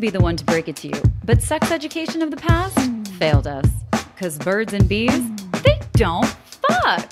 be the one to break it to you, but sex education of the past failed us. Because birds and bees, they don't fuck.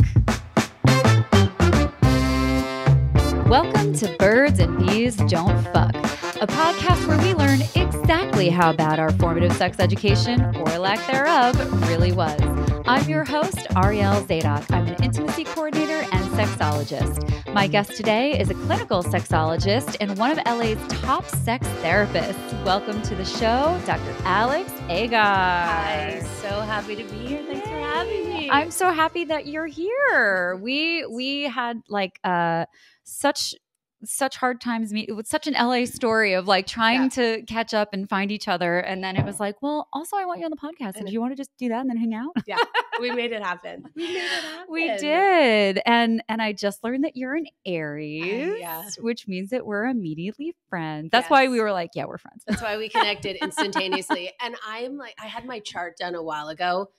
Welcome to Birds and Bees Don't Fuck, a podcast where we learn exactly how bad our formative sex education, or lack thereof, really was. I'm your host, Arielle Zadok. I'm an intimacy coordinator sexologist. My guest today is a clinical sexologist and one of LA's top sex therapists. Welcome to the show, Dr. Alex Agar. Hi, so happy to be here. Thanks Yay. for having me. I'm so happy that you're here. We we had like uh such such hard times meet it was such an LA story of like trying yeah. to catch up and find each other. And then it was like, well, also I want you on the podcast. And you want to just do that and then hang out. Yeah. We made it happen. we made it happen. We did. And and I just learned that you're an Aries, uh, yeah. which means that we're immediately friends. That's yes. why we were like, yeah, we're friends. That's why we connected instantaneously. and I'm like I had my chart done a while ago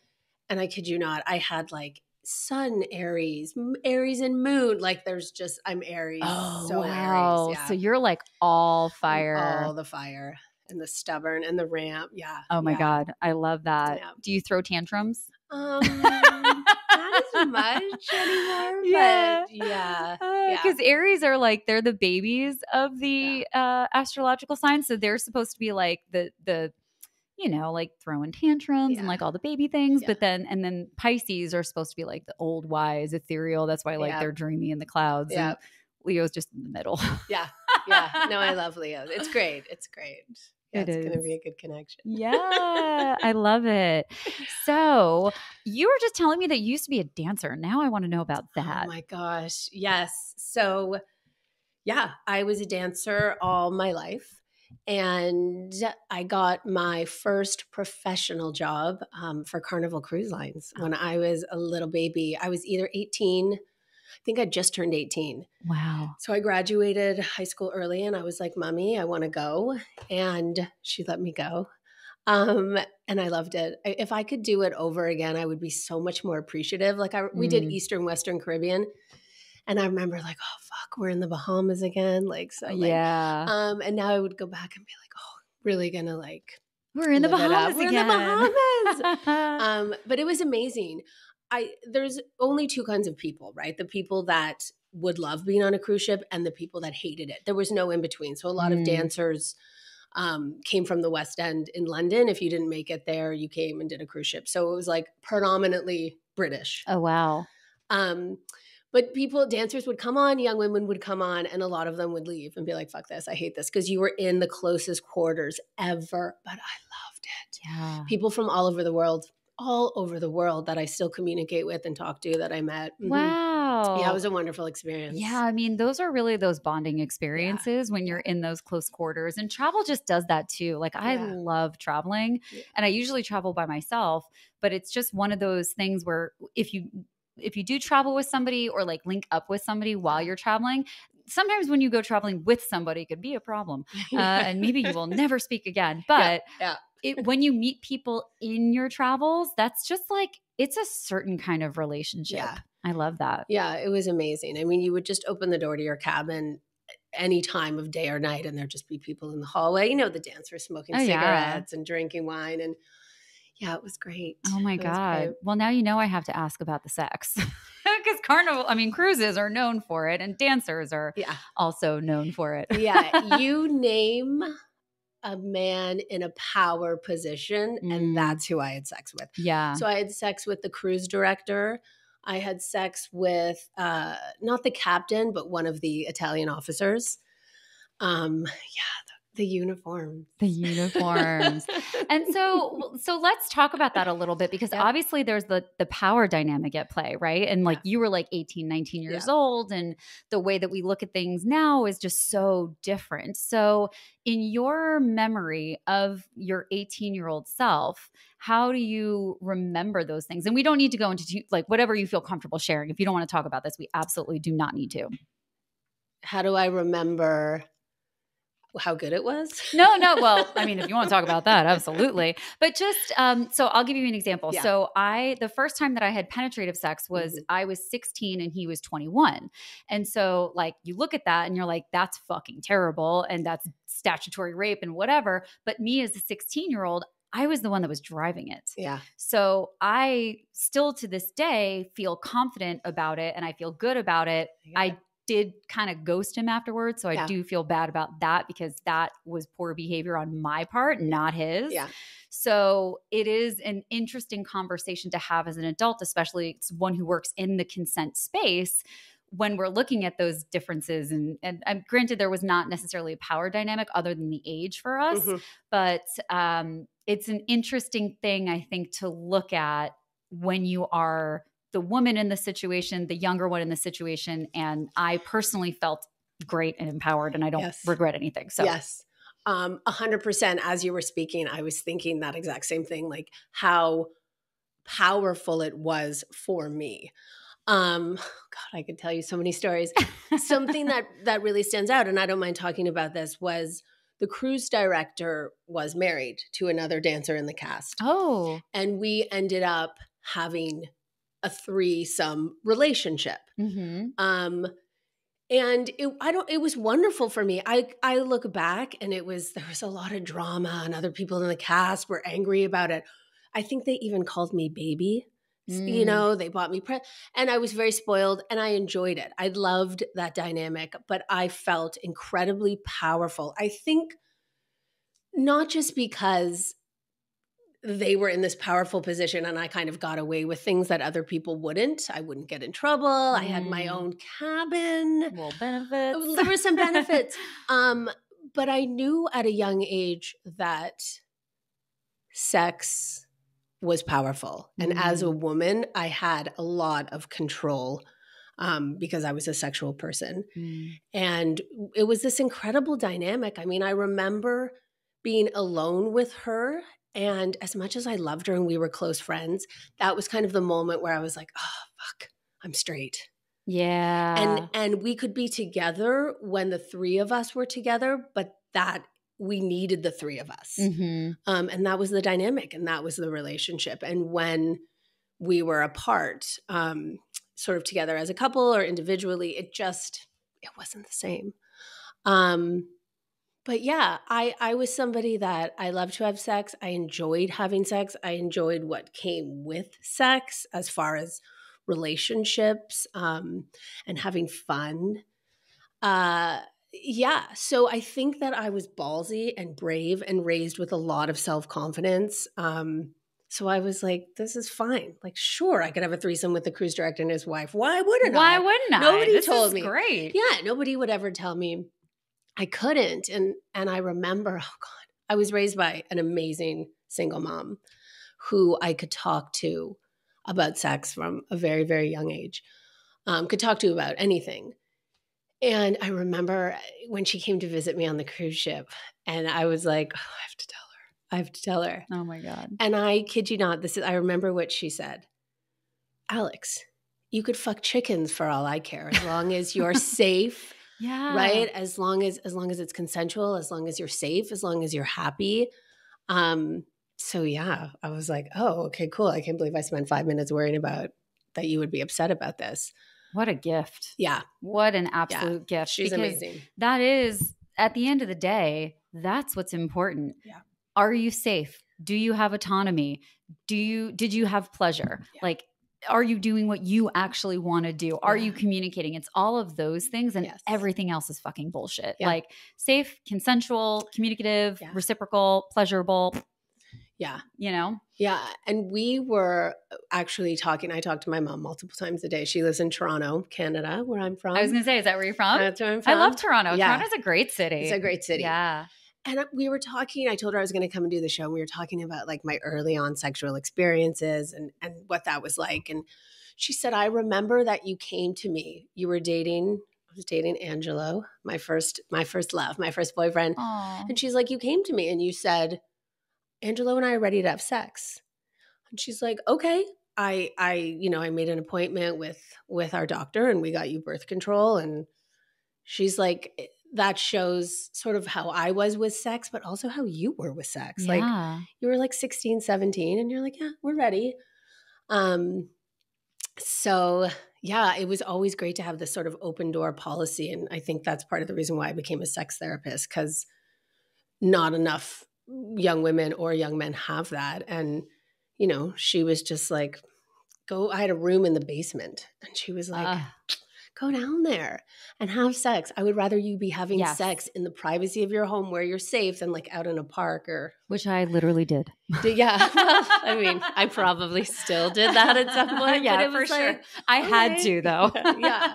and I kid you not, I had like sun Aries, Aries and moon. Like there's just I'm Aries. Oh so wow! Aries, yeah. So you're like all fire, I'm all the fire, and the stubborn and the ramp. Yeah. Oh my yeah. god, I love that. Yeah. Do you throw tantrums? Um, not as much anymore. Yeah. But yeah. Because uh, Aries are like they're the babies of the uh, astrological signs, so they're supposed to be like the the you know, like throwing tantrums yeah. and like all the baby things. Yeah. But then, and then Pisces are supposed to be like the old, wise, ethereal. That's why like yeah. they're dreamy in the clouds. Yeah. And Leo's just in the middle. yeah. Yeah. No, I love Leo. It's great. It's great. Yeah, it it's going to be a good connection. Yeah, I love it. So, you were just telling me that you used to be a dancer. Now I want to know about oh that. Oh my gosh. Yes. So, yeah, I was a dancer all my life and I got my first professional job um, for Carnival Cruise Lines when I was a little baby. I was either 18, I think I just turned 18. Wow. So I graduated high school early and I was like, Mommy, I want to go. And she let me go. Um, and I loved it. I, if I could do it over again, I would be so much more appreciative. Like I, we did mm. Eastern Western Caribbean, and I remember like, oh fuck, we're in the Bahamas again. Like so like, yeah. um and now I would go back and be like, oh, really gonna like we're in the Bahamas We're in the Bahamas. um, but it was amazing. I there's only two kinds of people, right? The people that would love being on a cruise ship and the people that hated it. There was no in between. So a lot mm. of dancers um, came from the West End in London. If you didn't make it there, you came and did a cruise ship. So it was like predominantly British. Oh wow. Um, but people, dancers would come on, young women would come on, and a lot of them would leave and be like, fuck this, I hate this. Cause you were in the closest quarters ever. But I loved it. Yeah. People from all over the world, all over the world that I still communicate with and talk to that I met. Mm-hmm. Wow. Yeah, it was a wonderful experience. Yeah, I mean, those are really those bonding experiences yeah. when you're in those close quarters. And travel just does that too. Like, I yeah. love traveling, yeah. and I usually travel by myself, but it's just one of those things where if you if you do travel with somebody or like link up with somebody while you're traveling, sometimes when you go traveling with somebody, it could be a problem. Uh, and maybe you will never speak again. But yeah, yeah. It, when you meet people in your travels, that's just like, it's a certain kind of relationship. Yeah. I love that. Yeah, it was amazing. I mean, you would just open the door to your cabin any time of day or night, and there'd just be people in the hallway. You know, the dancers smoking oh, cigarettes yeah. and drinking wine. And yeah, it was great. Oh my it God. Well, now you know I have to ask about the sex. Because carnival, I mean, cruises are known for it, and dancers are yeah. also known for it. yeah. You name a man in a power position, mm. and that's who I had sex with. Yeah. So I had sex with the cruise director. I had sex with uh, not the captain, but one of the Italian officers. Um, yeah, the uniforms the uniforms and so so let's talk about that a little bit because yeah. obviously there's the the power dynamic at play right and like yeah. you were like 18 19 years yeah. old and the way that we look at things now is just so different so in your memory of your 18 year old self how do you remember those things and we don't need to go into like whatever you feel comfortable sharing if you don't want to talk about this we absolutely do not need to how do i remember how good it was? no, no. Well, I mean, if you want to talk about that, absolutely. But just um, so I'll give you an example. Yeah. So I the first time that I had penetrative sex was mm-hmm. I was 16 and he was 21. And so like you look at that and you're like, that's fucking terrible and that's statutory rape and whatever. But me as a 16 year old, I was the one that was driving it. Yeah. So I still to this day feel confident about it and I feel good about it. Yeah. I did kind of ghost him afterwards. So I yeah. do feel bad about that because that was poor behavior on my part, not his. Yeah. So it is an interesting conversation to have as an adult, especially one who works in the consent space when we're looking at those differences and and, and granted there was not necessarily a power dynamic other than the age for us mm-hmm. but um, it's an interesting thing i think to look at when you are the woman in the situation, the younger one in the situation. And I personally felt great and empowered and I don't yes. regret anything. So, yes. Um, a 100% as you were speaking, I was thinking that exact same thing like how powerful it was for me. Um, God, I could tell you so many stories. Something that that really stands out, and I don't mind talking about this, was the cruise director was married to another dancer in the cast. Oh, and we ended up having a threesome relationship. Mm-hmm. Um, and it, I don't. It was wonderful for me. I I look back and it was there was a lot of drama and other people in the cast were angry about it. I think they even called me baby. Mm. You know, they bought me pre- and I was very spoiled and I enjoyed it. I loved that dynamic, but I felt incredibly powerful. I think not just because they were in this powerful position and I kind of got away with things that other people wouldn't. I wouldn't get in trouble. Mm. I had my mm. own cabin. Well, benefits. There were some benefits. um, but I knew at a young age that sex was powerful. Mm. And as a mm. woman, I had a lot of control um, because I was a sexual person. Mm. And it was this incredible dynamic. I mean, I remember being alone with her and as much as I loved her and we were close friends, that was kind of the moment where I was like, oh, fuck, I'm straight. Yeah. And and we could be together when the three of us were together, but that we needed the three of us. Mm-hmm. Um, and that was the dynamic and that was the relationship. And when we were apart, um, sort of together as a couple or individually, it just it wasn't the same. Um, but yeah, I I was somebody that I loved to have sex. I enjoyed having sex. I enjoyed what came with sex as far as relationships um, and having fun. Uh, yeah, so I think that I was ballsy and brave and raised with a lot of self confidence. Um, so I was like, this is fine. Like, sure, I could have a threesome with the cruise director and his wife. Why wouldn't Why I? Why wouldn't I? Nobody this told me. Great. Yeah, nobody would ever tell me I couldn't. And and I remember, oh God, I was raised by an amazing single mom who I could talk to about sex from a very, very young age. Um, could talk to about anything. And I remember when she came to visit me on the cruise ship, and I was like, oh, I have to tell her. I have to tell her. Oh my God. And I kid you not, this is I remember what she said. Alex, you could fuck chickens for all I care, as long as you're safe yeah right as long as as long as it's consensual as long as you're safe as long as you're happy um so yeah i was like oh okay cool i can't believe i spent five minutes worrying about that you would be upset about this what a gift yeah what an absolute yeah. gift she's amazing that is at the end of the day that's what's important yeah. are you safe do you have autonomy do you did you have pleasure yeah. like are you doing what you actually want to do? Are you communicating? It's all of those things and yes. everything else is fucking bullshit. Yeah. Like safe, consensual, communicative, yeah. reciprocal, pleasurable. Yeah. You know? Yeah. And we were actually talking. I talked to my mom multiple times a day. She lives in Toronto, Canada, where I'm from. I was going to say, is that where you're from? That's where I'm from. I love Toronto. Toronto's a great city. It's a great city. Yeah and we were talking i told her i was going to come and do the show and we were talking about like my early on sexual experiences and and what that was like and she said i remember that you came to me you were dating i was dating angelo my first my first love my first boyfriend Aww. and she's like you came to me and you said angelo and i are ready to have sex and she's like okay i i you know i made an appointment with with our doctor and we got you birth control and she's like that shows sort of how I was with sex, but also how you were with sex. Yeah. Like you were like 16, 17, and you're like, yeah, we're ready. Um, so yeah, it was always great to have this sort of open door policy. And I think that's part of the reason why I became a sex therapist, because not enough young women or young men have that. And, you know, she was just like, go, I had a room in the basement. And she was like, uh go down there and have sex. I would rather you be having yes. sex in the privacy of your home where you're safe than like out in a park or. Which I literally did. yeah. Well, I mean, I probably still did that at some point. Yeah, for sure. I okay. had to though. yeah.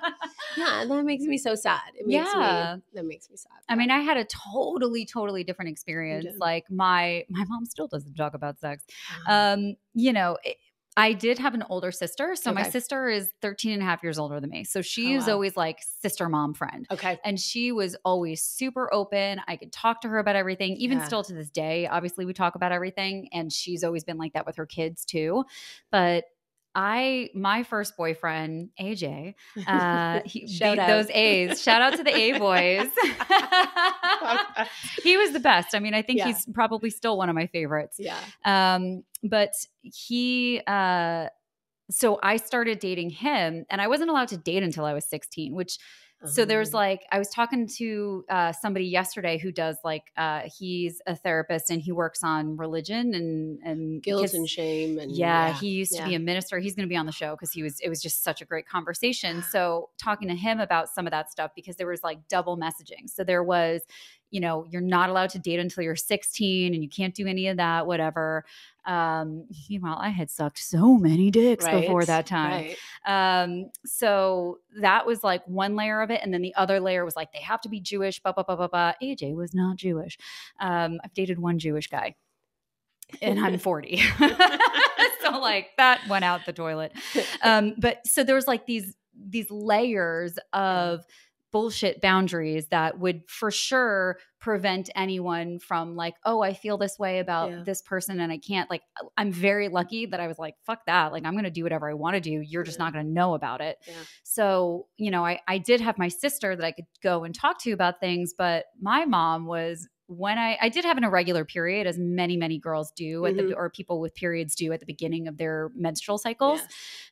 Yeah. that makes me so sad. It makes yeah. me, that makes me sad. I mean, I had a totally, totally different experience. Like my, my mom still doesn't talk about sex. Ah. Um, you know, it, I did have an older sister. So okay. my sister is 13 and a half years older than me. So she oh, wow. always like sister mom friend. Okay. And she was always super open. I could talk to her about everything, even yeah. still to this day. Obviously, we talk about everything. And she's always been like that with her kids too. But I my first boyfriend AJ uh, he beat out. those A's. Shout out to the A boys. he was the best. I mean, I think yeah. he's probably still one of my favorites. Yeah. Um, but he. Uh, so I started dating him, and I wasn't allowed to date until I was sixteen, which so there's uh-huh. like I was talking to uh, somebody yesterday who does like uh, he's a therapist and he works on religion and and guilt and shame and yeah, yeah. he used yeah. to be a minister. He's going to be on the show because he was it was just such a great conversation. So talking to him about some of that stuff because there was like double messaging. So there was you know, you're not allowed to date until you're 16 and you can't do any of that, whatever. Um, meanwhile, I had sucked so many dicks right. before that time. Right. Um, so that was like one layer of it. And then the other layer was like, they have to be Jewish, blah, blah, blah, blah, blah. AJ was not Jewish. Um, I've dated one Jewish guy and I'm 40. so like that went out the toilet. Um, but so there was like these, these layers of bullshit boundaries that would for sure prevent anyone from like oh i feel this way about yeah. this person and i can't like uh, i'm very lucky that i was like fuck that like i'm gonna do whatever i want to do you're just yeah. not gonna know about it yeah. so you know I, I did have my sister that i could go and talk to about things but my mom was when I, I did have an irregular period, as many, many girls do, mm-hmm. the, or people with periods do at the beginning of their menstrual cycles.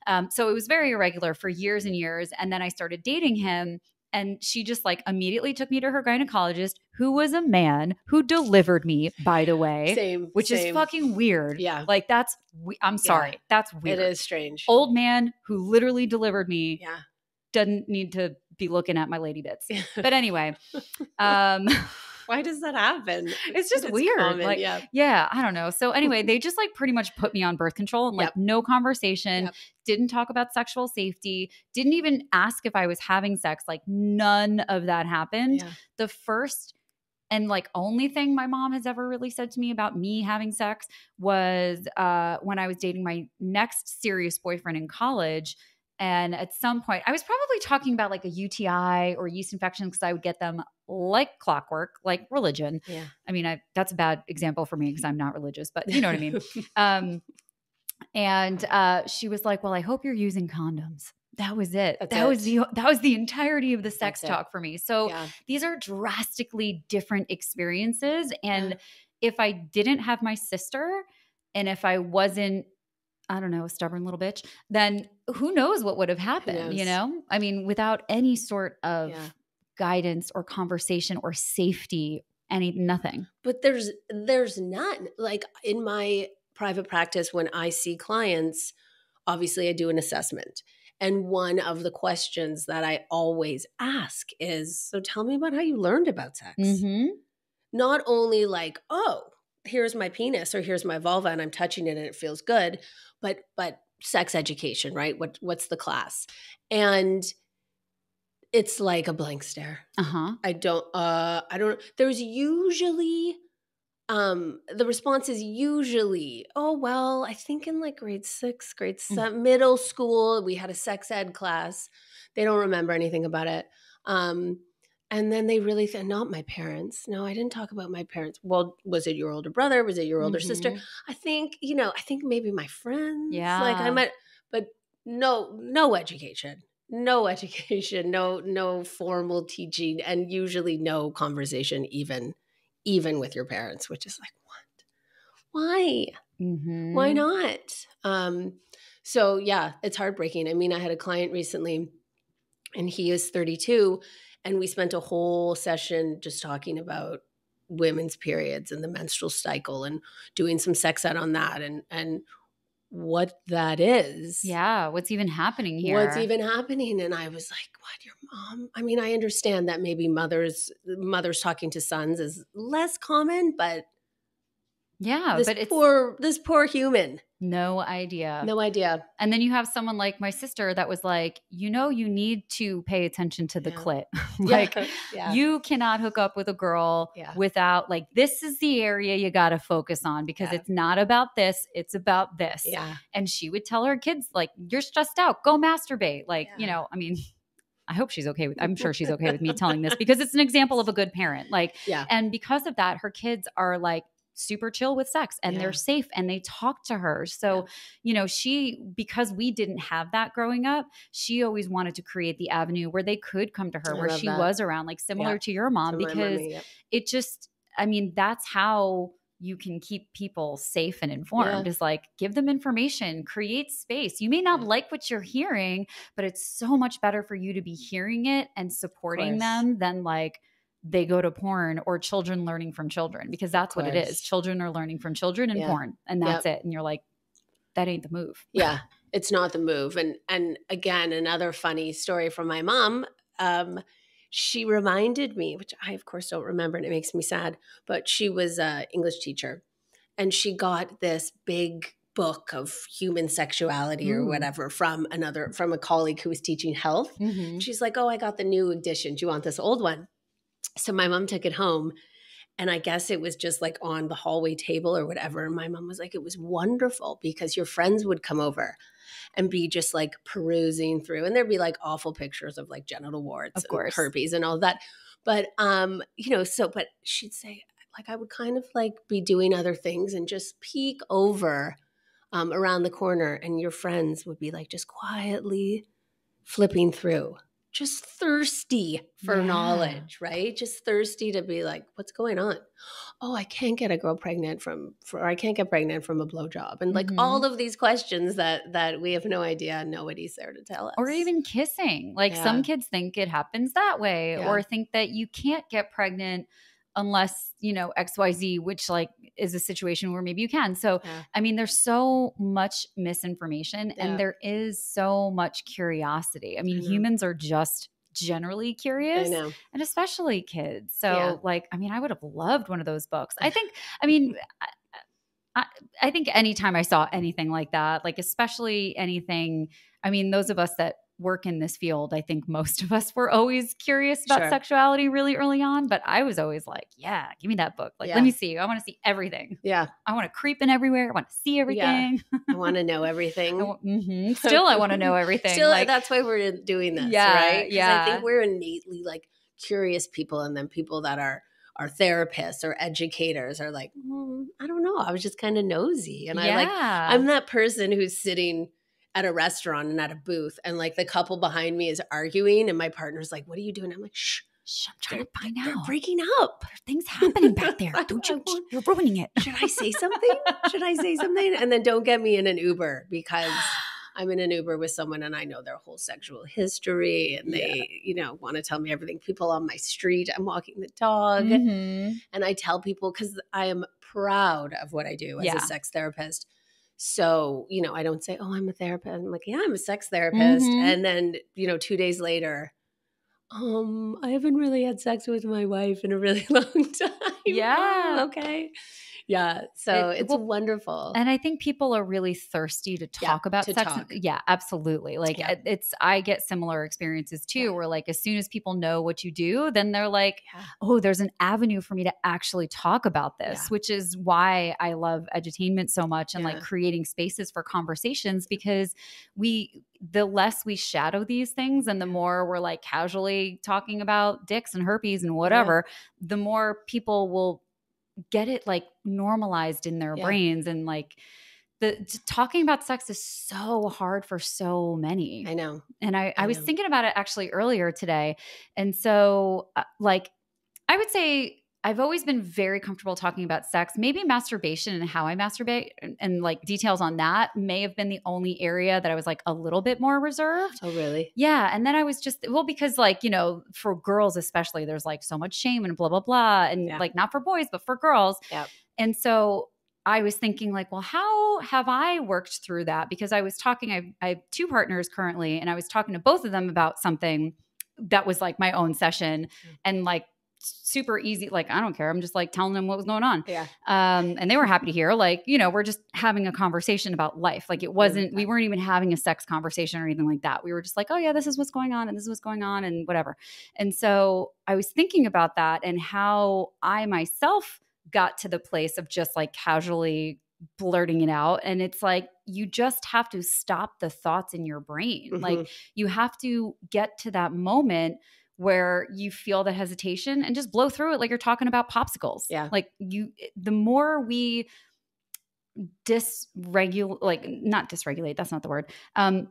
Um, so it was very irregular for years and years. And then I started dating him, and she just like immediately took me to her gynecologist, who was a man who delivered me, by the way. Same. Which same. is fucking weird. Yeah. Like that's, we- I'm sorry. Yeah. That's weird. It is strange. Old man who literally delivered me. Yeah. Doesn't need to be looking at my lady bits. but anyway, um, why does that happen? It's just it's weird. Common, like, yeah. yeah, I don't know. So anyway, they just like pretty much put me on birth control and like yep. no conversation, yep. didn't talk about sexual safety, didn't even ask if I was having sex. Like none of that happened. Yeah. The first and like only thing my mom has ever really said to me about me having sex was uh, when I was dating my next serious boyfriend in college – and at some point, I was probably talking about like a UTI or yeast infection because I would get them like clockwork, like religion. Yeah. I mean, I, that's a bad example for me because I'm not religious, but you know what I mean. um, and uh, she was like, "Well, I hope you're using condoms." That was it. That's that it. was the that was the entirety of the sex that's talk it. for me. So yeah. these are drastically different experiences, and yeah. if I didn't have my sister, and if I wasn't I don't know, a stubborn little bitch, then who knows what would have happened, you know? I mean, without any sort of yeah. guidance or conversation or safety, any nothing. But there's there's none. Like in my private practice when I see clients, obviously I do an assessment. And one of the questions that I always ask is, so tell me about how you learned about sex. Mm-hmm. Not only like, oh, here's my penis or here's my vulva and I'm touching it and it feels good, but but sex education, right? What what's the class? And it's like a blank stare. Uh-huh. I don't uh I don't there's usually um the response is usually, oh well, I think in like grade 6, grade mm. 7, mm. middle school, we had a sex ed class. They don't remember anything about it. Um and then they really said, not my parents. No, I didn't talk about my parents. Well, was it your older brother? Was it your older mm-hmm. sister? I think, you know, I think maybe my friends. Yeah. Like I might, but no, no education. No education, no, no formal teaching, and usually no conversation even, even with your parents, which is like, what? Why? Mm-hmm. Why not? Um, so yeah, it's heartbreaking. I mean, I had a client recently and he is 32 and we spent a whole session just talking about women's periods and the menstrual cycle and doing some sex ed on that and and what that is. Yeah, what's even happening here? What's even happening? And I was like, "What, your mom?" I mean, I understand that maybe mothers mothers talking to sons is less common, but yeah, this but poor this poor human. No idea. No idea. And then you have someone like my sister that was like, you know, you need to pay attention to the yeah. clit. like yeah. you cannot hook up with a girl yeah. without like this is the area you gotta focus on because it's not about this, it's about this. Yeah. And she would tell her kids, like, you're stressed out, go masturbate. Like, you know, I mean, I hope she's okay with I'm sure she's okay with me telling this because it's an example of a good parent. Like yeah. and because of that, her kids are like super chill with sex and yeah. they're safe and they talk to her. So, yeah. you know, she, because we didn't have that growing up, she always wanted to create the avenue where they could come to her, I where she that. was around, like similar yeah. to your mom, similar because it just, I mean, that's how you can keep people safe and informed yeah. is like give them information create space you may not yeah. like what you're hearing but it's so much better for you to be hearing it and supporting them than like they go to porn or children learning from children because that's what it is. Children are learning from children and yeah. porn and that's yep. it. And you're like, that ain't the move. Yeah. It's not the move. And and again, another funny story from my mom. Um, she reminded me, which I of course don't remember and it makes me sad, but she was a English teacher and she got this big book of human sexuality mm. or whatever from another from a colleague who was teaching health. Mm-hmm. She's like, "Oh, I got the new edition. Do you want this old one?" So my mom took it home. And I guess it was just like on the hallway table or whatever. And my mom was like, it was wonderful because your friends would come over and be just like perusing through. And there'd be like awful pictures of like genital warts, of course, herpes and all that. But, um, you know, so, but she'd say, like, I would kind of like be doing other things and just peek over um, around the corner. And your friends would be like just quietly flipping through just thirsty for yeah. knowledge, right? Just thirsty to be like, what's going on? Oh, I can't get a girl pregnant from, for, or I can't get pregnant from a blowjob, and like mm-hmm. all of these questions that that we have no idea nobody's there to tell us, or even kissing. Like yeah. some kids think it happens that way, yeah. or think that you can't get pregnant unless you know xyz which like is a situation where maybe you can so yeah. i mean there's so much misinformation yeah. and there is so much curiosity i mean mm-hmm. humans are just generally curious and especially kids so yeah. like i mean i would have loved one of those books i think i mean I, I think anytime i saw anything like that like especially anything i mean those of us that work in this field, I think most of us were always curious about sure. sexuality really early on. But I was always like, yeah, give me that book. Like, yeah. let me see. I want to see everything. Yeah. I want to creep in everywhere. I want to see everything. Yeah. I want to know everything. mm-hmm. Still, I want to know everything. Still, like, that's why we're doing this. Yeah. Right. Yeah. I think we're innately like curious people and then people that are our therapists or educators are like, mm, I don't know. I was just kind of nosy. And yeah. I like, I'm that person who's sitting – at a restaurant and at a booth, and like the couple behind me is arguing, and my partner's like, "What are you doing?" I'm like, "Shh." Shh, I'm trying they're, to find out. They're breaking up. There things happening back there. don't you? you're ruining it. Should I say something? should I say something? And then don't get me in an Uber because I'm in an Uber with someone and I know their whole sexual history and they, yeah. you know, want to tell me everything. People on my street, I'm walking the dog mm-hmm. and I tell people because I am proud of what I do as yeah. a sex therapist so, you know, I don't say, oh, I'm a therapist. I'm like, yeah, I'm a sex therapist. Mm-hmm. And then, you know, two days later, um, I haven't really had sex with my wife in a really long time. Yeah. okay yeah. So it, it's well, wonderful. And I think people are really thirsty to talk yeah, about to sex. Talk. Yeah, absolutely. Like yeah. it's, I get similar experiences too, yeah. where like as soon as people know what you do, then they're like, oh, there's an avenue for me to actually talk about this, which is why I love edutainment so much and like creating spaces for conversations because we, the less we shadow these things and the more we're like casually talking about dicks and herpes and whatever, the more people will get it like normalized in their yeah. brains and like the talking about sex is so hard for so many. I know. And I, I, I was know. thinking about it actually earlier today. And so, uh, like, I would say I've always been very comfortable talking about sex. Maybe masturbation and how I masturbate and, and, like details on that may have been the only area that I was like a little bit more reserved. Oh, really? Yeah. And then I was just, well, because like, you know, for girls especially, there's like so much shame and blah, blah, blah. And yeah. like not for boys, but for girls. Yep. And so I was thinking like, well, how have I worked through that? Because I was talking, I, I have two partners currently, and I was talking to both of them about something that was like my own session mm. and like super easy. Like, I don't care. I'm just like telling them what was going on. Yeah. Um, and they were happy to hear, like, you know, we're just having a conversation about life. Like, it wasn't, we weren't even having a sex conversation or anything like that. We were just like, oh, yeah, this is what's going on and this is what's going on and whatever. And so I was thinking about that and how I myself got to the place of just like casually blurting it out. And it's like, you just have to stop the thoughts in your brain. Mm-hmm. Like, you have to get to that moment where you feel the hesitation and just blow through it like you're talking about popsicles. Yeah. Like you eh, the more we dysregulate like not dysregulate, that's not the word. Um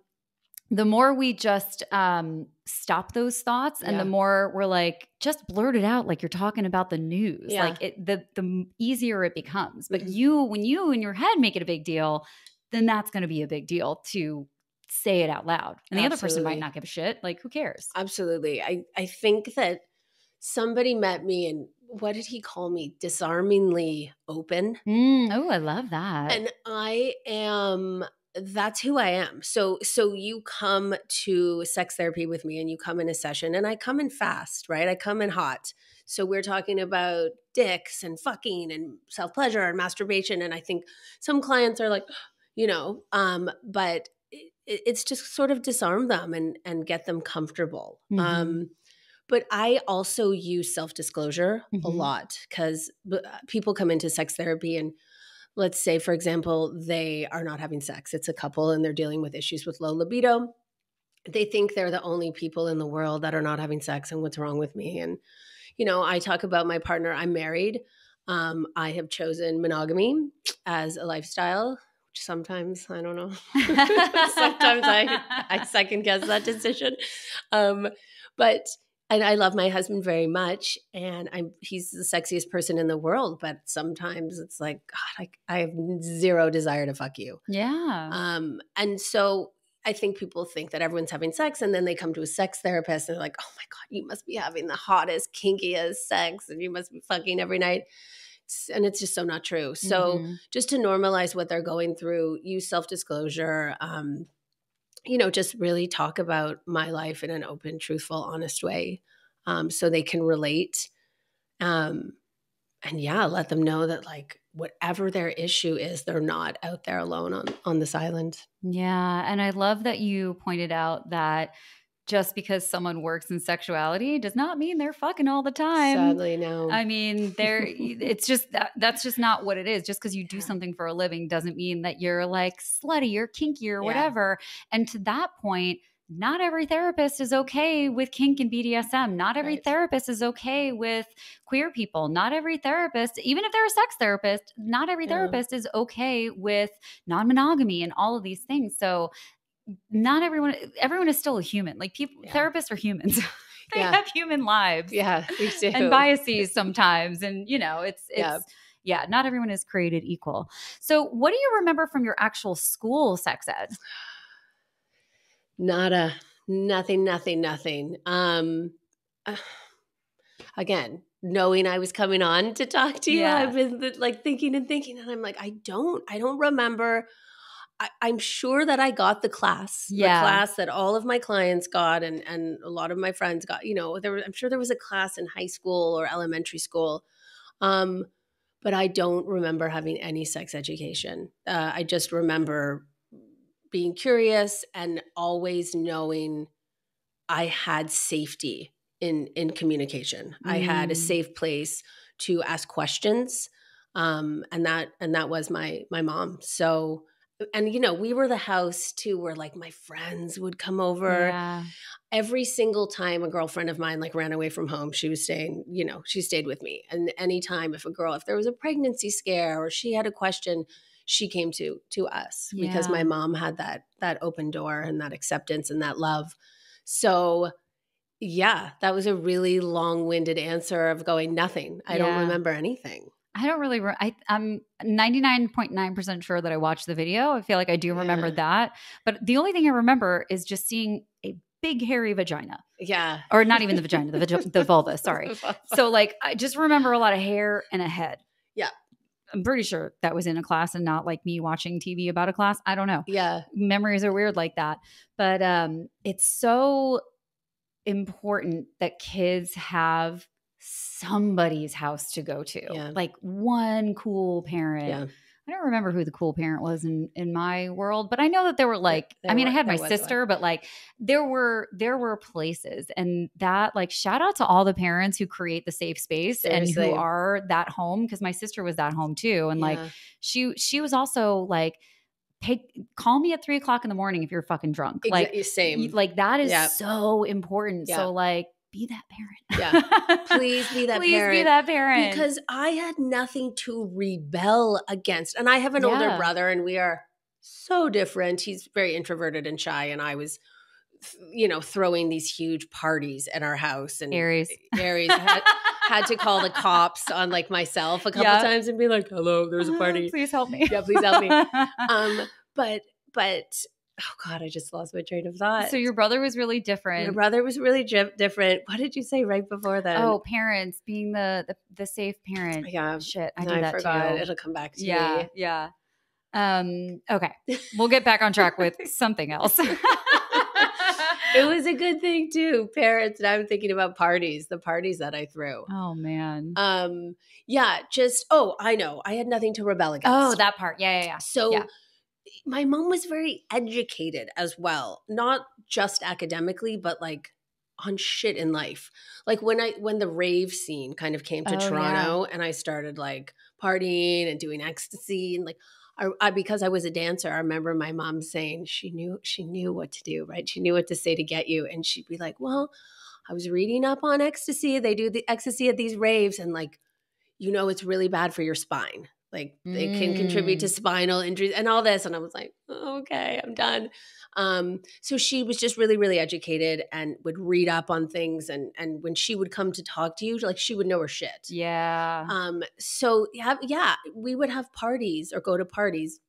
the more we just um, stop those thoughts and yeah. the more we're like just blurt it out like you're talking about the news yeah. like it, the the easier it becomes but mm-hmm. you when you in your head make it a big deal then that's going to be a big deal to say it out loud. And the Absolutely. other person might not give a shit. Like, who cares? Absolutely. I, I think that somebody met me and what did he call me? Disarmingly open. Mm, oh, I love that. And I am that's who I am. So so you come to sex therapy with me and you come in a session and I come in fast, right? I come in hot. So we're talking about dicks and fucking and self-pleasure and masturbation and I think some clients are like, you know, um but it, it's just sort of disarm them and and get them comfortable. Mm-hmm. Um, but I also use self disclosure mm-hmm. a lot because b- uh, people come into sex therapy and let's say for example they are not having sex it's a couple and they're dealing with issues with low libido they think they're the only people in the world that are not having sex and what's wrong with me and you know i talk about my partner i'm married um, i have chosen monogamy as a lifestyle sometimes i don't know sometimes i i second guess that decision um but and i love my husband very much and i'm he's the sexiest person in the world but sometimes it's like god i, I have zero desire to fuck you yeah um and so I think people think that everyone's having sex and then they come to a sex therapist and they're like, oh my God, you must be having the hottest, kinkiest sex and you must be fucking every night and it's just so not true so mm-hmm. just to normalize what they're going through use self-disclosure um, you know just really talk about my life in an open truthful honest way um, so they can relate um, and yeah let them know that like whatever their issue is they're not out there alone on on this island yeah and i love that you pointed out that just because someone works in sexuality does not mean they're fucking all the time. Sadly, no. I mean, there. it's just that, that's just not what it is. Just because you do yeah. something for a living doesn't mean that you're like slutty or kinky or yeah. whatever. And to that point, not every therapist is okay with kink and BDSM. Not every right. therapist is okay with queer people. Not every therapist, even if they're a sex therapist, not every yeah. therapist is okay with non monogamy and all of these things. So not everyone everyone is still a human. Like people yeah. therapists are humans. they yeah. have human lives. Yeah, And biases sometimes and you know, it's it's yeah. yeah, not everyone is created equal. So, what do you remember from your actual school sex ed? Nada, nothing, nothing, nothing. Um uh, again, knowing I was coming on to talk to you, yeah. I've been like thinking and thinking, and I'm like, I don't, I don't remember I, am sure that I got the class, yeah. the class that all of my clients got, and and a lot of my friends got. You know, there was, I'm sure there was a class in high school or elementary school, um, but I don't remember having any sex education. Uh, I just remember being curious and always knowing I had safety in in communication. Mm. I had a mm. safe place to ask questions, um, and that and that was my my mom. So and you know we were the house too where like my friends would come over yeah. every single time a girlfriend of mine like ran away from home she was staying you know she stayed with me and anytime if a girl if there was a pregnancy scare or she had a question she came to to us yeah. because my mom had that that open door and that acceptance and that love so yeah that was a really long-winded answer of going nothing i yeah. don't remember anything I don't really. Re- I, am 99.9% sure that I watched the video. I feel like I do remember yeah. that. But the only thing I remember is just seeing a big hairy vagina. Yeah. Or not even the vagina, the, vag- the vulva, sorry. So, like, I just remember a lot of hair and a head. Yeah. I'm pretty sure that was in a class and not like me watching TV about a class. I don't know. Yeah. Memories are weird like that. But um, it's so important that kids have somebody's house to go to. Yeah. Like one cool parent. Yeah. I don't remember who the cool parent was in in my world, but I know that there were like there I mean were, I had my sister, one. but like there were there were places and that like shout out to all the parents who create the safe space Seriously. and who are that home because my sister was that home too and yeah. like she she was also like Take, call me at three o'clock in the morning if you're fucking drunk. Like same. Like that is yep. so important. Yep. So like be that parent. yeah. Please be that Please parent. be that parent. Because I had nothing to rebel against. And I have an yeah. older brother and we are so different. He's very introverted and shy and I was you know throwing these huge parties at our house and Aries Aries had, had to call the cops on like myself a couple yeah. times and be like hello there's a party uh, please help me yeah please help me um but but oh god, I just lost my train of thought. So your brother was really different. Your brother was really different. What did you say right before that? Oh, parents being the, the the, safe parent. Yeah, shit, I, no, I forgot. Too. It'll come back to yeah, me. Yeah, yeah. Um, okay, we'll get back on track with something else. it was a good thing too, parents. And I'm thinking about parties, the parties that I threw. Oh man. Um. Yeah. Just. Oh, I know. I had nothing to rebel oh, against. Oh, that part. Yeah. Yeah. yeah. So. Yeah my mom was very educated as well, not just academically, but like on shit in life. Like when I when the rave scene kind of came to oh, Toronto yeah. and I started like partying and doing ecstasy and like I, I, because I was a dancer, I remember my mom saying she knew she knew what to do, right? She knew what to say to get you and she'd be like, "Well, I was reading up on ecstasy. They do the ecstasy at these raves and like you know it's really bad for your spine like they mm. can contribute to mm. spinal injuries and all this and i was like oh, okay i'm done um, so she was just really really educated and would read up on things and and when she would come to talk to you like she would know her shit yeah um so yeah, yeah we would have parties or go to parties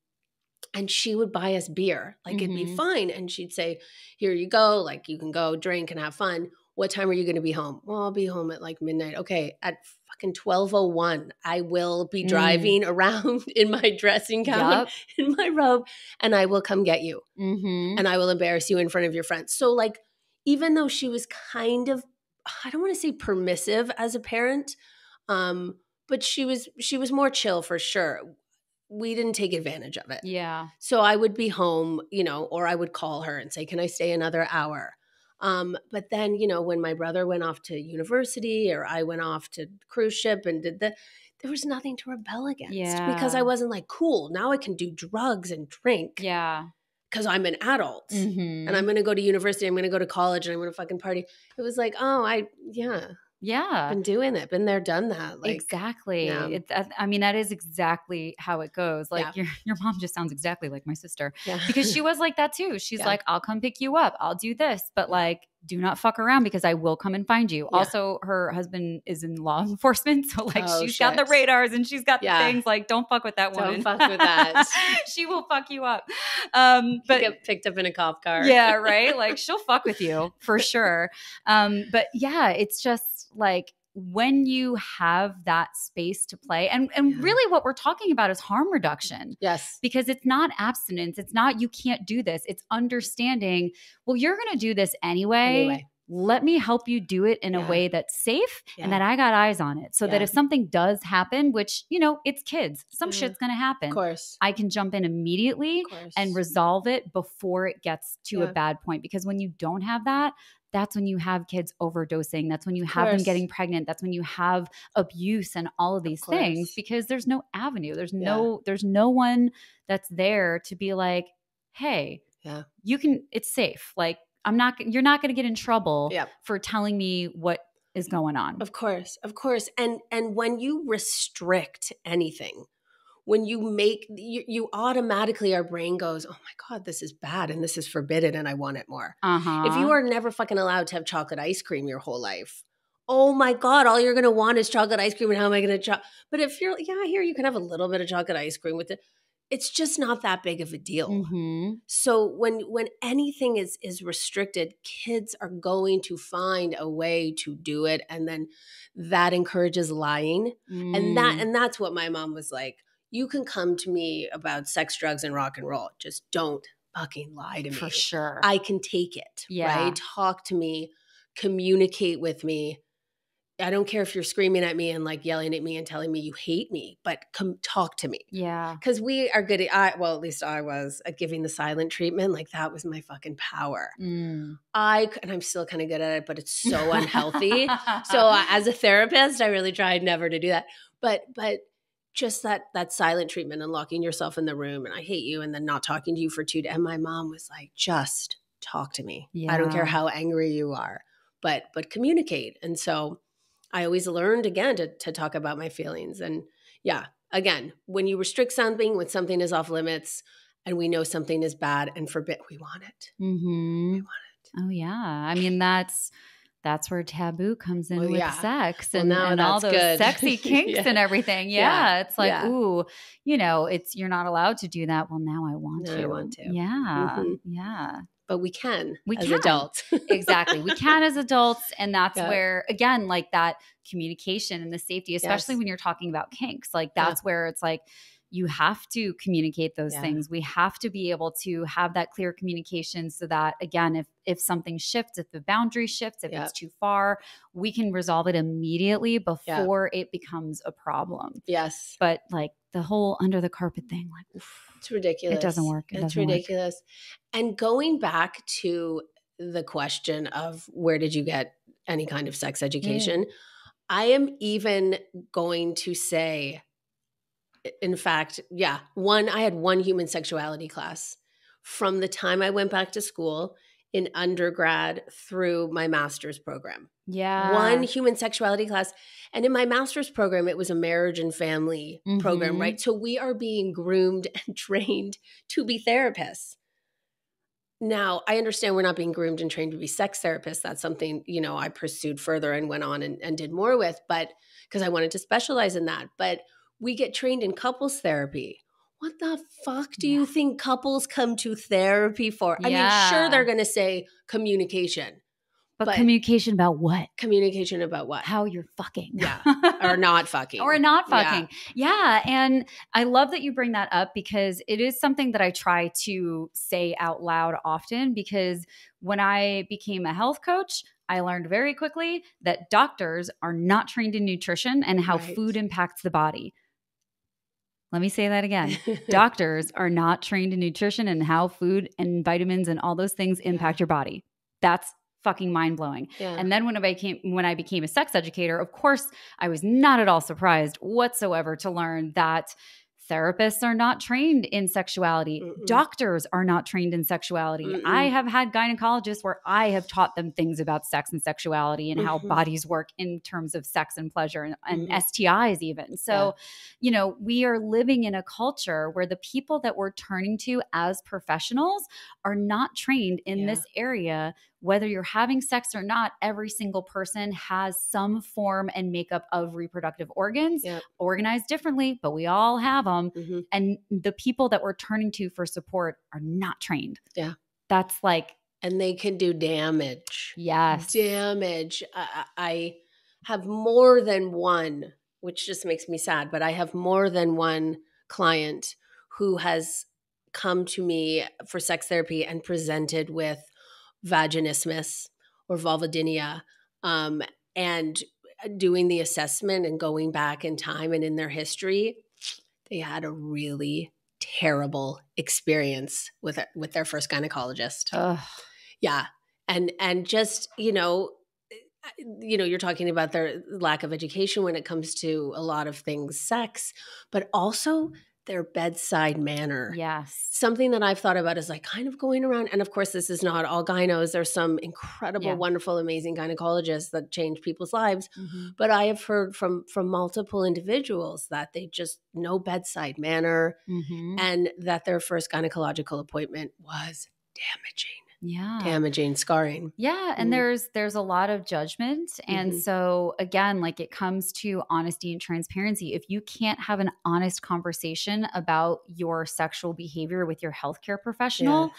and she would buy us beer like mm-hmm. it'd be mm-hmm. fine and she'd say here you go like you can go drink and have fun what time are you going to be home? Well, I'll be home at like midnight. Okay, at fucking 12:01, I will be mm. driving mm. around in my dressing gown, yep. in my robe, and I will come get you. Mm-hmm. And I will embarrass you in front of your friends. So like even though she was kind of I don't want to say permissive as a parent, um, but she was she was more chill for sure. We didn't take advantage of it. Yeah. So I would be home, you know, or I would call her and say, "Can I stay another hour?" Um, but then, you know, when my brother went off to university or I went off to cruise ship and did the, there was nothing to rebel against yeah. because I wasn't like, cool, now I can do drugs and drink. Yeah. Because I'm an adult mm-hmm. and I'm mm-hmm. going to go to university, I'm going to go to college and I'm going to fucking party. It was like, oh, I, yeah, yeah been doing it been there done that like exactly yeah. i mean that is exactly how it goes like yeah. your, your mom just sounds exactly like my sister yeah. because she was like that too she's like i'll come pick you up i'll do this but like do not fuck around because I will come and find you. Yeah. Also, her husband is in law enforcement. So, like, oh, she's shit. got the radars and she's got yeah. the things. Like, don't fuck with that woman. Don't fuck with that. she will fuck you up. Um, but get picked up in a cop car. yeah, right. Like, she'll fuck with you for sure. Um, but yeah, it's just like, when you have that space to play and and yeah. really what we're talking about is harm reduction yes because it's not abstinence it's not you can't do this it's understanding well you're going to do this anyway, anyway let me help you do it in yeah. a way that's safe yeah. and that I got eyes on it. So yeah. that if something does happen, which, you know, it's kids, some mm. shit's gonna happen. Of course. I can jump in immediately and resolve it before it gets to a bad point. Because when you don't have that, that's when you have kids overdosing. That's when you have them getting pregnant. That's when you have abuse and all of these of things because there's no avenue. There's yeah. no there's no one that's there to be like, "Hey, yeah. You can it's safe. Like I'm not you're not going to get in trouble yep. for telling me what is going on. Of course. Of course. And and when you restrict anything, when you make you, you, automatically our brain goes oh my god this is bad and this is forbidden and i want it more uh-huh. if you uh-huh. are never fucking allowed to have chocolate ice cream your whole life oh my god all you're gonna want is chocolate ice cream and how am i gonna cho-? but if you're yeah here you can have a little bit of chocolate ice cream with it it's just not that big of a deal mm-hmm. so when when anything is is restricted kids are going to find a way to do it and then that encourages lying mm. and that mm. and that's what my mom was like you can come to me about sex, drugs, and rock and roll. Just don't fucking lie to me. For sure. I can take it. Yeah. Right? Talk to me, communicate with me. I don't care if you're screaming at me and like yelling at me and telling me you hate me, but come talk to me. Yeah. Cause we are good at, I, well, at least I was at giving the silent treatment. Like that was my fucking power. Mm. I, and I'm still kind of good at it, but it's so unhealthy. so uh, as a therapist, I really tried never to do that. But, but just that that silent treatment and locking yourself in the room and I hate you and then not talking to you for two days. And my mom was like, just talk to me. Yeah. I don't care how angry you are, but but communicate. And so I always learned again to to talk about my feelings. And yeah, again, when you restrict something, when something is off limits, and we know something is bad and forbid, we want it. Mm-hmm. We want it. Oh yeah. I mean that's that's where taboo comes in well, with yeah. sex and, well, and all those good. sexy kinks yeah. and everything. Yeah. yeah. It's like, ooh, you know, it's you're not allowed to do that. Well, now I want now to. I want to. Yeah. Mm-hmm. Yeah. But we can we as can. adults. exactly. We can as adults. And that's where, again, like that communication and the safety, especially yes. when you're talking about kinks, like that's where it's like, you have to communicate those yeah. things we have to be able to have that clear communication so that again if if something shifts if the boundary shifts if yep. it's too far we can resolve it immediately before it becomes a problem yes but like the whole under the carpet thing like it's ridiculous it doesn't work it it's doesn't ridiculous work. and going back to the question of where did you get any kind of sex mm. education i am even going to say in fact, yeah, one, I had one human sexuality class from the time I went back to school in undergrad through my master's program. Yeah. One human sexuality class. And in my master's program, it was a marriage and family mm-hmm. program, right? So we are being groomed and trained to be therapists. Now, I understand we're not being groomed and trained to be sex therapists. That's something, you know, I pursued further and went on and, and did more with, but because I wanted to specialize in that. But we get trained in couples therapy. What the fuck do yeah. you think couples come to therapy for? I yeah. mean, sure, they're going to say communication. But, but, communication about what? Communication about what? How you're fucking. Yeah. or not fucking. or not fucking. Yeah. yeah. And I love that you bring that up because it is something that I try to say out loud often because when I became a health coach, I learned very quickly that doctors are not trained in nutrition and how right. food impacts the body. Let me say that again. Doctors are not trained in nutrition and how food and vitamins and all those things impact your body. That's fucking mind blowing. Yeah. And then when I became when I became a sex educator, of course, I was not at all surprised whatsoever to learn that Therapists are not trained in sexuality. Mm-mm. Doctors are not trained in sexuality. Mm-mm. I have had gynecologists where I have taught them things about sex and sexuality and mm-hmm. how bodies work in terms of sex and pleasure and, and mm-hmm. STIs, even. So, yeah. you know, we are living in a culture where the people that we're turning to as professionals are not trained in yeah. this area whether you're having sex or not, every single person has some form and makeup of reproductive organs, yep. organized differently, but we all have them. Mm-hmm. And the people that we're turning to for support are not trained. Yeah. That's like, and they can do damage. Yes. Damage. I, I have more than one, which just makes me sad, but I have more than one client who has come to me for sex therapy and presented with vaginismus or vulvodynia um, and doing the assessment and going back in time and in their history, they had a really terrible experience with with their first gynecologist. Ugh. Yeah, and and just you know, you know, you're talking about their lack of education when it comes to a lot of things, sex, but also their bedside manner. Yes. Something that I've thought about is like kind of going around. And of course, this is not all gynos. There's some incredible, yeah. wonderful, amazing gynecologists that change people's lives. Mm-hmm. But I have heard from from multiple individuals that they just know bedside manner mm-hmm. and that their first gynecological appointment was damaging yeah damaging scarring yeah and mm there's there's a lot of judgment and mm-hmm. so again like it comes to honesty and transparency if you can't have an honest conversation about your sexual behavior with your healthcare professional yeah.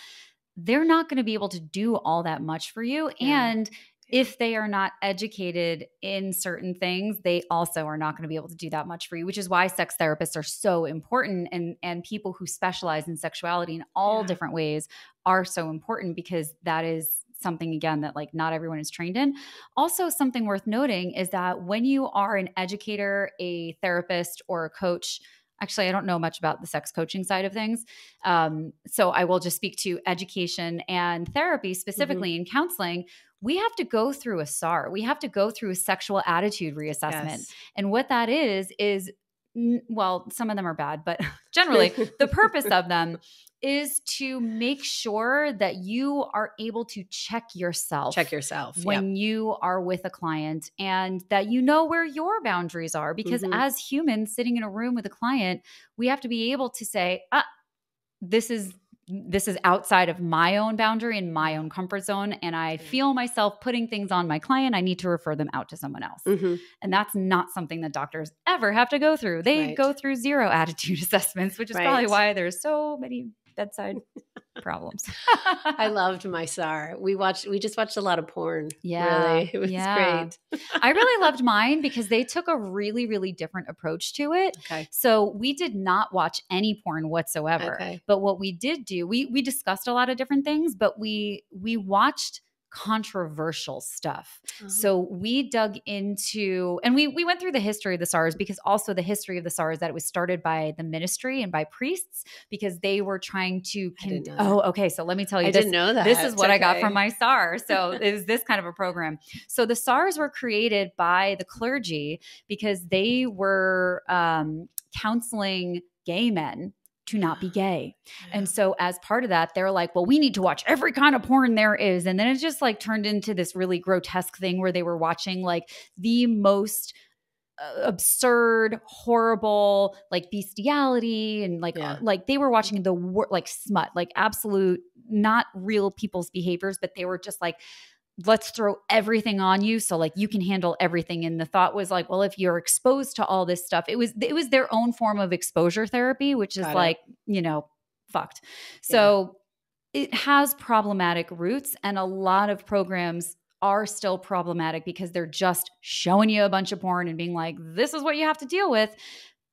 they're not going to be able to do all that much for you yeah. and if they are not educated in certain things, they also are not going to be able to do that much for you, which is why sex therapists are so important and and people who specialize in sexuality in all yeah. different ways are so important because that is something again that like not everyone is trained in. Also something worth noting is that when you are an educator, a therapist or a coach, actually i don't know much about the sex coaching side of things um, so i will just speak to education and therapy mm-hmm. specifically mm-hmm. in counseling we have to go through a SAR. We have to go through a sexual attitude reassessment. Yes. And what that is, is well, some of them are bad, but generally, the purpose of them is to make sure that you are able to check yourself. Check yourself. When yep. you are with a client and that you know where your boundaries are. Because mm-hmm. as humans sitting in a room with a client, we have to be able to say, ah, this is this is outside of my own boundary and my own comfort zone and i mm-hmm. feel myself putting things on my client i need to refer them out to someone else mm-hmm. and that's not something that doctors ever have to go through they right. go through zero attitude assessments which is right. probably why there's so many bedside problems. I loved my sar. We watched we just watched a lot of porn. Yeah. Really. It was yeah. great. I really loved mine because they took a really, really different approach to it. Okay. So we did not watch any porn whatsoever. Okay. But what we did do, we we discussed a lot of different things, but we we watched – controversial stuff. Mm-hmm. So we dug into and we we went through the history of the SARS because also the history of the SARS that it was started by the ministry and by priests because they were trying to con- Oh, okay. So let me tell you I this, didn't know that. This is what okay. I got from my SARS. So it was this kind of a program. So the SARS were created by the clergy because they were um, counseling gay men to not be gay. Yeah. And so, as part of that, they're like, well, we need to watch every kind of porn there is. And then it just like turned into this really grotesque thing where they were watching like the most uh, absurd, horrible, like bestiality and like yeah. uh, like they were watching the wor- like smut, like absolute not real people's behaviors, but they were just like let's throw everything on you so like you can handle everything and the thought was like well if you're exposed to all this stuff it was it was their own form of exposure therapy which is Got like it. you know fucked so it has problematic roots and a lot of programs are still problematic because they're just showing you a bunch of porn and being like this is what you have to deal with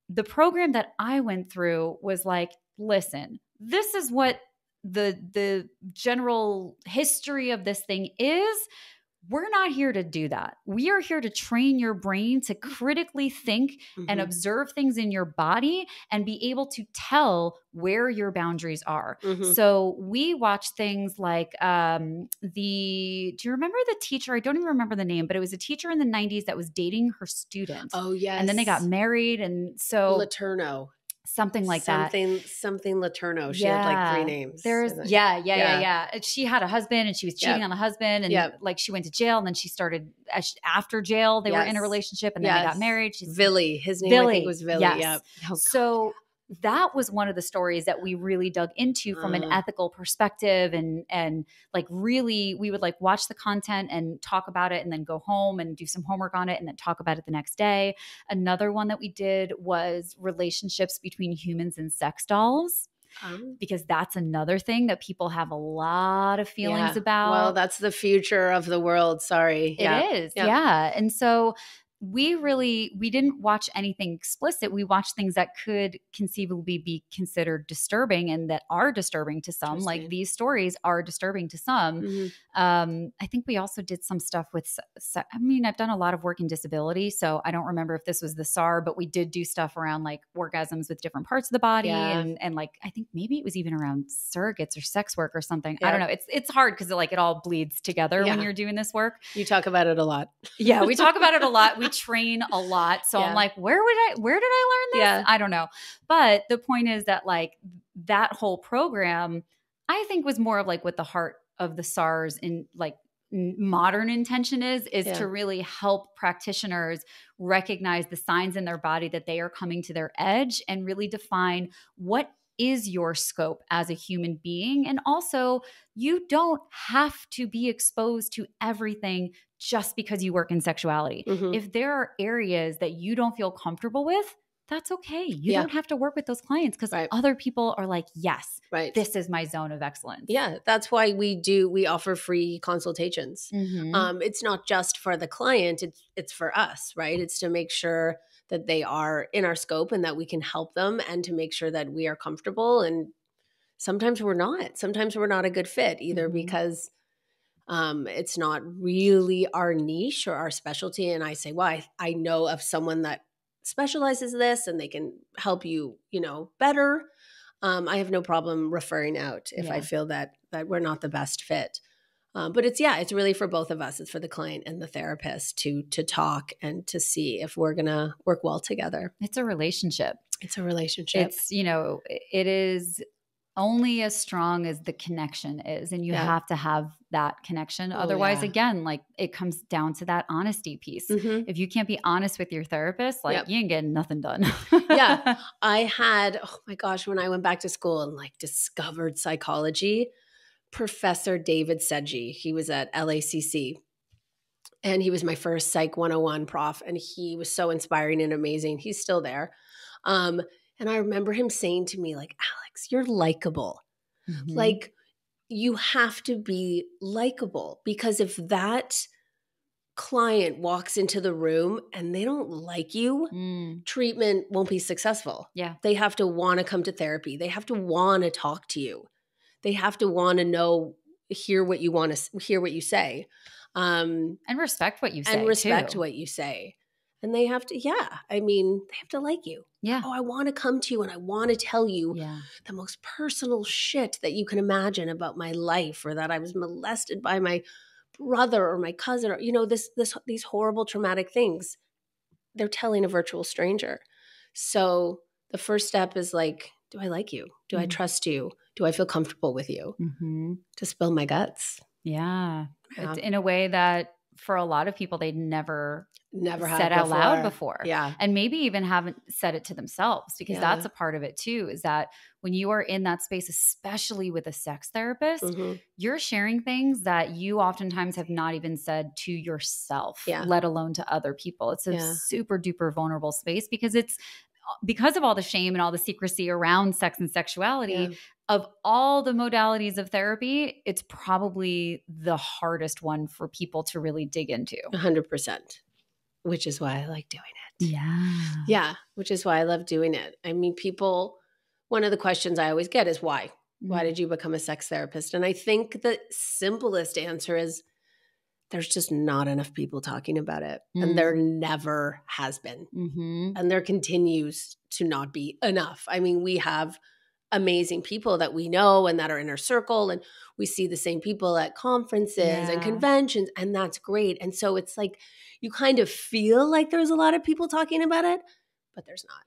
the program that i went through was like listen this is what the the general history of this thing is we're not here to do that. We are here to train your brain to mm. critically think mm-hmm. and observe things in your body and be able to tell where your boundaries are. Mm-hmm. So we watch things like um, the, do you remember the teacher? I don't even remember the name, but it was a teacher in the 90s that was dating her student. Oh, yes. And then they got married. And so, Laterno something like something, that. Something, something Laterno. She yeah. had like three names. There's, yeah, yeah, yeah, yeah, yeah, She had a husband and she was cheating yep. on the husband, and yep. like she went to jail, and then she started after jail. They yes. were in a relationship, and then yes. they got married. She's Billy. His name Billy. I think was Billy. Yes. Yep. Oh, so that was one of the stories that we really dug into from mm. an ethical perspective and and like really we would like watch the content and talk about it and then go home and do some homework on it and then talk about it the next day another one that we did was relationships between humans and sex dolls um, because that's another thing that people have a lot of feelings yeah. about. Well, that's the future of the world. Sorry. it yeah. is, yeah. yeah. And so we really we didn't watch anything explicit we watched things that could conceivably be considered disturbing and that are disturbing to some like these stories are disturbing to some mm-hmm. um, i think we also did some stuff with i mean i've done a lot of work in disability so i don't remember if this was the sar but we did do stuff around like orgasms with different parts of the body yeah. and and like i think maybe it was even around surrogates or sex work or something i don't know it's it's hard because it, like it all bleeds together yeah. when you're doing this work you talk about it a lot yeah we talk about it a lot we train a lot. So yeah. I'm like, where would I, where did I learn this? Yeah. I don't know. But the point is that like that whole program, I think was more of like what the heart of the SARS in like modern intention is is yeah. to really help practitioners recognize the signs in their body that they are coming to their edge and really define what is your scope as a human being and also you don't have to be exposed to everything just because you work in sexuality. Mm-hmm. If there are areas that you don't feel comfortable with, that's okay. You yeah. don't have to work with those clients because right. other people are like, yes, right. this is my zone of excellence. Yeah, that's why we do. We offer free consultations. Mm-hmm. Um, it's not just for the client; it's it's for us, right? It's to make sure that they are in our scope and that we can help them, and to make sure that we are comfortable. And sometimes we're not. Sometimes we're not a good fit either mm-hmm. because um, it's not really our niche or our specialty. And I say, well, I, I know of someone that specializes this and they can help you, you know, better. Um, I have no problem referring out if yeah. I feel that that we're not the best fit. Um, but it's yeah, it's really for both of us. It's for the client and the therapist to to talk and to see if we're gonna work well together. It's a relationship. It's a relationship. It's you know, it is only as strong as the connection is and you yeah. have to have that connection oh, otherwise yeah. again like it comes down to that honesty piece mm-hmm. if you can't be honest with your therapist like yep. you ain't getting nothing done yeah i had oh my gosh when i went back to school and like discovered psychology professor david Sedgi, he was at lacc and he was my first psych 101 prof and he was so inspiring and amazing he's still there um, and I remember him saying to me, like, Alex, you're likable. Mm-hmm. Like, you have to be likable because if that client walks into the room and they don't like you, mm. treatment won't be successful. Yeah. They have to want to come to therapy, they have to want to talk to you, they have to want to know, hear what you want to hear what you say. Um, and respect what you say. And respect too. what you say and they have to yeah i mean they have to like you yeah oh i want to come to you and i want to tell you yeah. the most personal shit that you can imagine about my life or that i was molested by my brother or my cousin or you know this this these horrible traumatic things they're telling a virtual stranger so the first step is like do i like you do mm-hmm. i trust you do i feel comfortable with you mm-hmm. to spill my guts yeah. yeah. It's in a way that for a lot of people they'd never never said out loud before. Yeah. And maybe even haven't said it to themselves because yeah. that's a part of it too is that when you are in that space especially with a sex therapist, mm-hmm. you're sharing things that you oftentimes have not even said to yourself, yeah. let alone to other people. It's a yeah. super duper vulnerable space because it's because of all the shame and all the secrecy around sex and sexuality, yeah. of all the modalities of therapy, it's probably the hardest one for people to really dig into. 100%, which is why I like doing it. Yeah. Yeah, which is why I love doing it. I mean, people, one of the questions I always get is why? Mm-hmm. Why did you become a sex therapist? And I think the simplest answer is there's just not enough people talking about it. Mm. And there mm. never has been. Mm-hmm. And there continues to not be enough. I mean, we have amazing people that we know and that are in our circle, and we see the same people at conferences yeah. and conventions, and that's great. And so it's like you kind of feel like there's a lot of people talking about it, but there's not.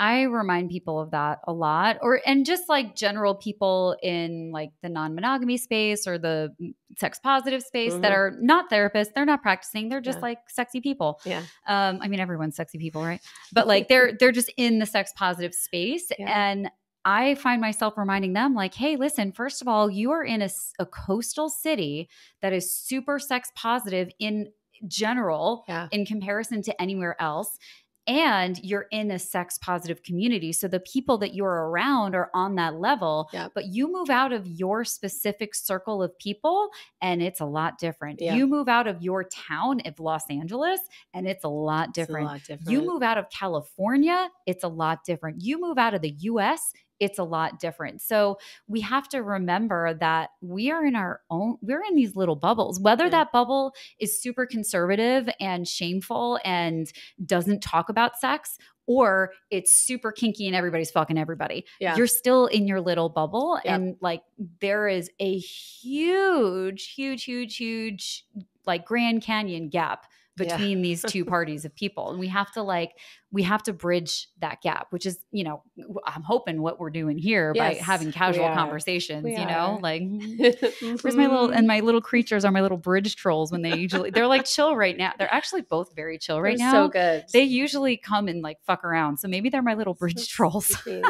I remind people of that a lot, or and just like general people in like the non-monogamy space or the sex positive space mm-hmm. that are not therapists, they're not practicing, they're just yeah. like sexy people. Yeah. Um, I mean, everyone's sexy people, right? But like they're they're just in the sex positive space, yeah. and I find myself reminding them, like, hey, listen, first of all, you are in a, a coastal city that is super sex positive in general yeah. in comparison to anywhere else and you're in a sex positive community. So the people that you're around are on that level, but you move out of your specific circle of people and it's a lot different. You move out of your town of Los Angeles and it's a lot, it's a lot different. You move out of California, it's a lot different. You move out of the US, it's a lot different. So we have to remember that we are in our own, we're in these little bubbles, whether mm-hmm. that bubble is super conservative and shameful and doesn't talk about sex or it's super kinky and everybody's fucking everybody. Yeah. You're still in your little bubble. Yep. And like there is a huge, huge, huge, huge like Grand Canyon gap between yeah. these two parties of people and we have to like we have to bridge that gap which is you know i'm hoping what we're doing here yes, by having casual conversations you know like mm-hmm. where's my little and my mm-hmm. little creatures are my little bridge trolls when they usually they're like chill right now they're actually both very chill right they're now so good they usually come and like fuck around so maybe they're my little bridge so trolls they're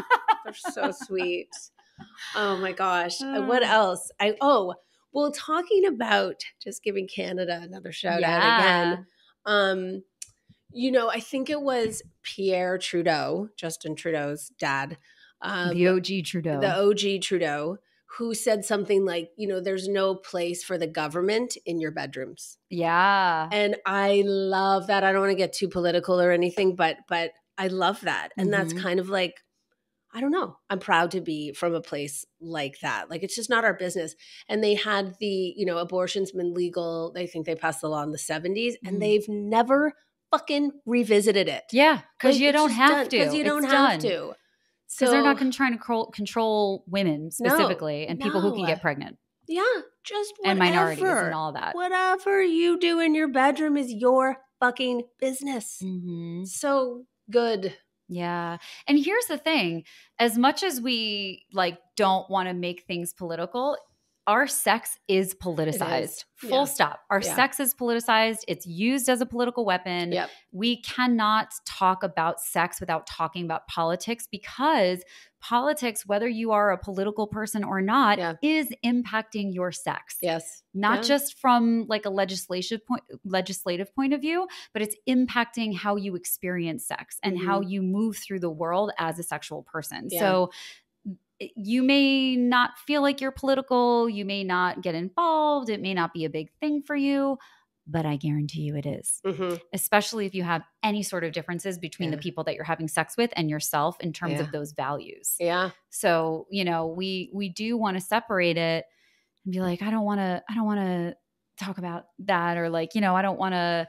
so sweet oh my gosh uh, what else i oh well, talking about just giving Canada another shout yeah. out again. Um, you know, I think it was Pierre Trudeau, Justin Trudeau's dad. Um, the OG Trudeau. The OG Trudeau, who said something like, you know, there's no place for the government in your bedrooms. Yeah. And I love that. I don't want to get too political or anything, but but I love that. And mm-hmm. that's kind of like I don't know. I'm proud to be from a place like that. Like it's just not our business. And they had the, you know, abortion's been legal. They think they passed the law in the 70s and mm. they've never fucking revisited it. Yeah, cuz like, you don't have done, to. Cuz you don't have to. So they're not going to try to control, control women specifically no, and people no. who can get pregnant. Yeah, just whatever. And minorities and all that. Whatever you do in your bedroom is your fucking business. Mm-hmm. So good yeah. And here's the thing as much as we like don't want to make things political, our sex is politicized. Is. Full yeah. stop. Our yeah. sex is politicized. It's used as a political weapon. Yep. We cannot talk about sex without talking about politics because politics, whether you are a political person or not, yeah. is impacting your sex. Yes. Not just from like a legislative point legislative point of view, but it's impacting how you experience sex and mm-hmm. how you move through the world as a sexual person. So you may not feel like you're political, you may not get involved, it may not be a big thing for you, but I guarantee you it is. Mm-hmm. Especially if you have any sort of differences between yeah. the people that you're having sex with and yourself in terms yeah. of those values. Yeah. So, you know, we we do want to separate it and be like, I don't want to I don't want to talk about that or like, you know, I don't want to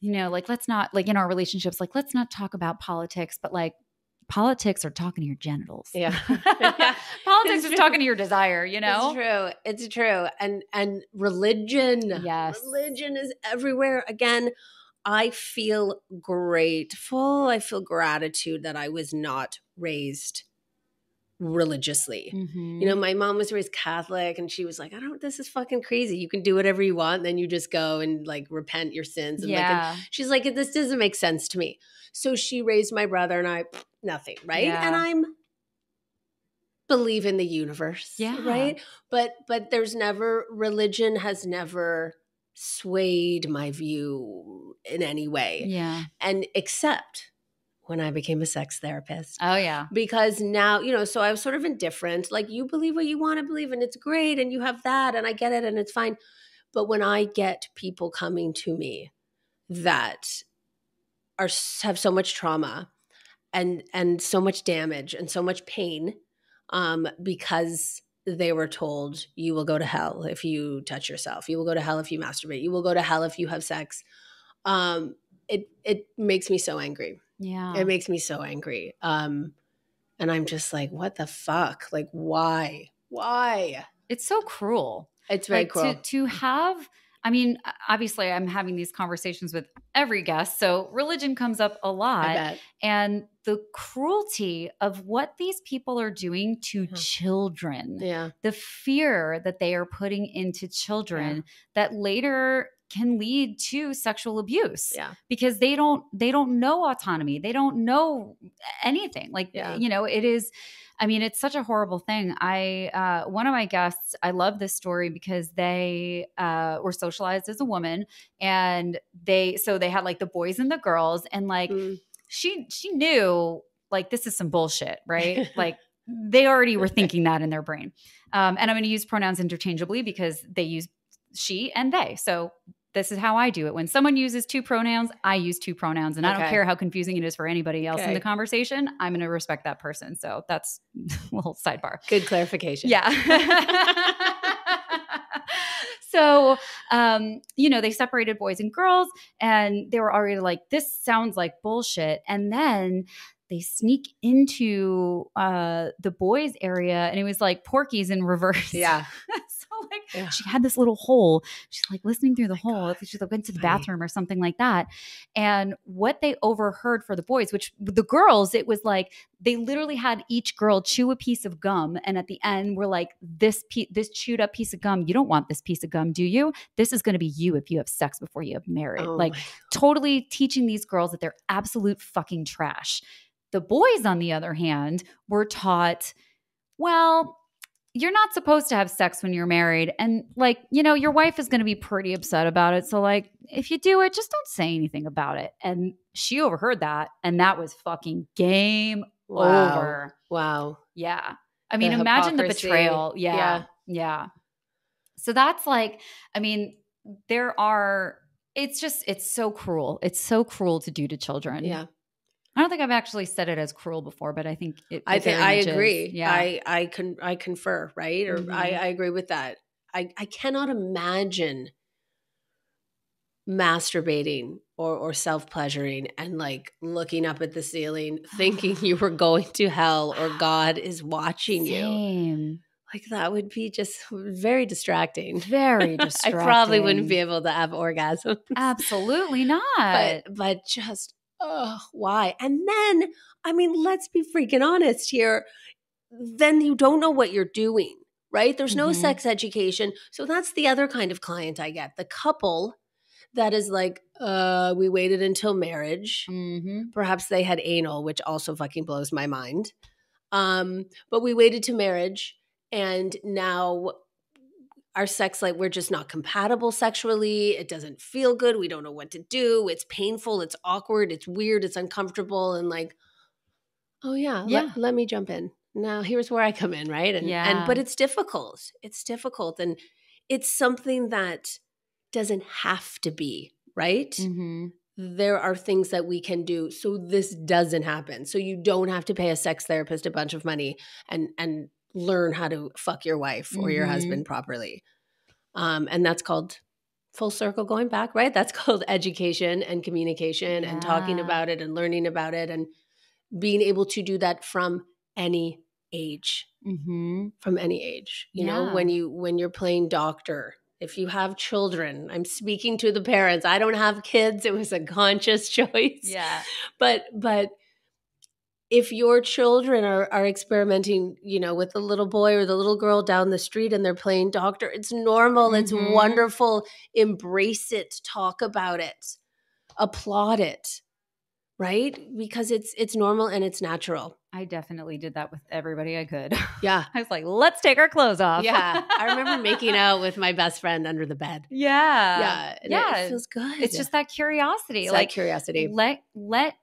you know, like let's not like in our relationships like let's not talk about politics, but like politics are talking to your genitals. Yeah. yeah. politics it's is true. talking to your desire, you know? It's true. It's true. And and religion. Yes. Religion is everywhere. Again, I feel grateful. I feel gratitude that I was not raised religiously. Mm-hmm. You know, my mom was raised Catholic and she was like, I don't this is fucking crazy. You can do whatever you want, then you just go and like repent your sins. And yeah. like and she's like, this doesn't make sense to me. So she raised my brother and I nothing, right? Yeah. And I'm believe in the universe, yeah, right? But but there's never religion has never swayed my view in any way. Yeah. And except when I became a sex therapist. Oh, yeah. Because now, you know, so I was sort of indifferent. Like, you believe what you want to believe, and it's great, and you have that, and I get it, and it's fine. But when I get people coming to me that are have so much trauma and and so much damage and so much pain um, because they were told you will go to hell if you touch yourself you will go to hell if you masturbate you will go to hell if you have sex um, it it makes me so angry yeah it makes me so angry um, and i'm just like what the fuck like why why it's so cruel it's very like, cruel to, to have I mean, obviously, I'm having these conversations with every guest. So religion comes up a lot. And the cruelty of what these people are doing to mm-hmm. children, yeah. the fear that they are putting into children yeah. that later can lead to sexual abuse yeah. because they don't they don't know autonomy they don't know anything like yeah. you know it is I mean, it's such a horrible thing. I uh, one of my guests, I love this story because they uh, were socialized as a woman, and they so they had like the boys and the girls, and like mm. she she knew like this is some bullshit, right? like they already were thinking that in their brain. Um, and I'm going to use pronouns interchangeably because they use she and they. So this is how I do it. When someone uses two pronouns, I use two pronouns, and okay. I don't care how confusing it is for anybody else okay. in the conversation. I'm going to respect that person. So that's a little sidebar. Good clarification. Yeah. so um, you know they separated boys and girls and they were already like this sounds like bullshit and then they sneak into uh, the boys area and it was like porkies in reverse yeah like yeah. she had this little hole. She's like listening through the oh hole. God. She's like went to the bathroom or something like that. And what they overheard for the boys, which the girls, it was like they literally had each girl chew a piece of gum, and at the end we're like, this pe- this chewed up piece of gum. You don't want this piece of gum, do you? This is going to be you if you have sex before you have married. Oh like totally teaching these girls that they're absolute fucking trash. The boys, on the other hand, were taught, well, you're not supposed to have sex when you're married. And like, you know, your wife is going to be pretty upset about it. So, like, if you do it, just don't say anything about it. And she overheard that. And that was fucking game wow. over. Wow. Yeah. I mean, the imagine hypocrisy. the betrayal. Yeah, yeah. Yeah. So that's like, I mean, there are, it's just, it's so cruel. It's so cruel to do to children. Yeah. I don't think I've actually said it as cruel before, but I think it. I think I agree. Yeah, I I can I confer right, or mm-hmm. I I agree with that. I I cannot imagine masturbating or or self pleasuring and like looking up at the ceiling, thinking you were going to hell or God is watching Same. you. Like that would be just very distracting. Very distracting. I probably wouldn't be able to have orgasm. Absolutely not. But but just oh, why? And then, I mean, let's be freaking honest here. Then you don't know what you're doing, right? There's no mm-hmm. sex education. So that's the other kind of client I get the couple that is like, uh, we waited until marriage. Mm-hmm. Perhaps they had anal, which also fucking blows my mind. Um, but we waited to marriage and now our sex life we're just not compatible sexually it doesn't feel good we don't know what to do it's painful it's awkward it's weird it's uncomfortable and like oh yeah yeah let, let me jump in now here's where i come in right and yeah and but it's difficult it's difficult and it's something that doesn't have to be right mm-hmm. there are things that we can do so this doesn't happen so you don't have to pay a sex therapist a bunch of money and and learn how to fuck your wife or mm-hmm. your husband properly. Um, and that's called full circle going back, right? That's called education and communication yeah. and talking about it and learning about it and being able to do that from any age. Mm-hmm. From any age. You yeah. know, when you when you're playing doctor, if you have children, I'm speaking to the parents. I don't have kids. It was a conscious choice. Yeah. But but if your children are, are experimenting, you know, with the little boy or the little girl down the street and they're playing doctor, it's normal, mm-hmm. it's wonderful. Embrace it, talk about it, applaud it, right? Because it's it's normal and it's natural. I definitely did that with everybody I could. Yeah. I was like, let's take our clothes off. Yeah. I remember making out with my best friend under the bed. Yeah. Yeah. yeah. It, it feels good. It's just that curiosity. It's like that curiosity. Let let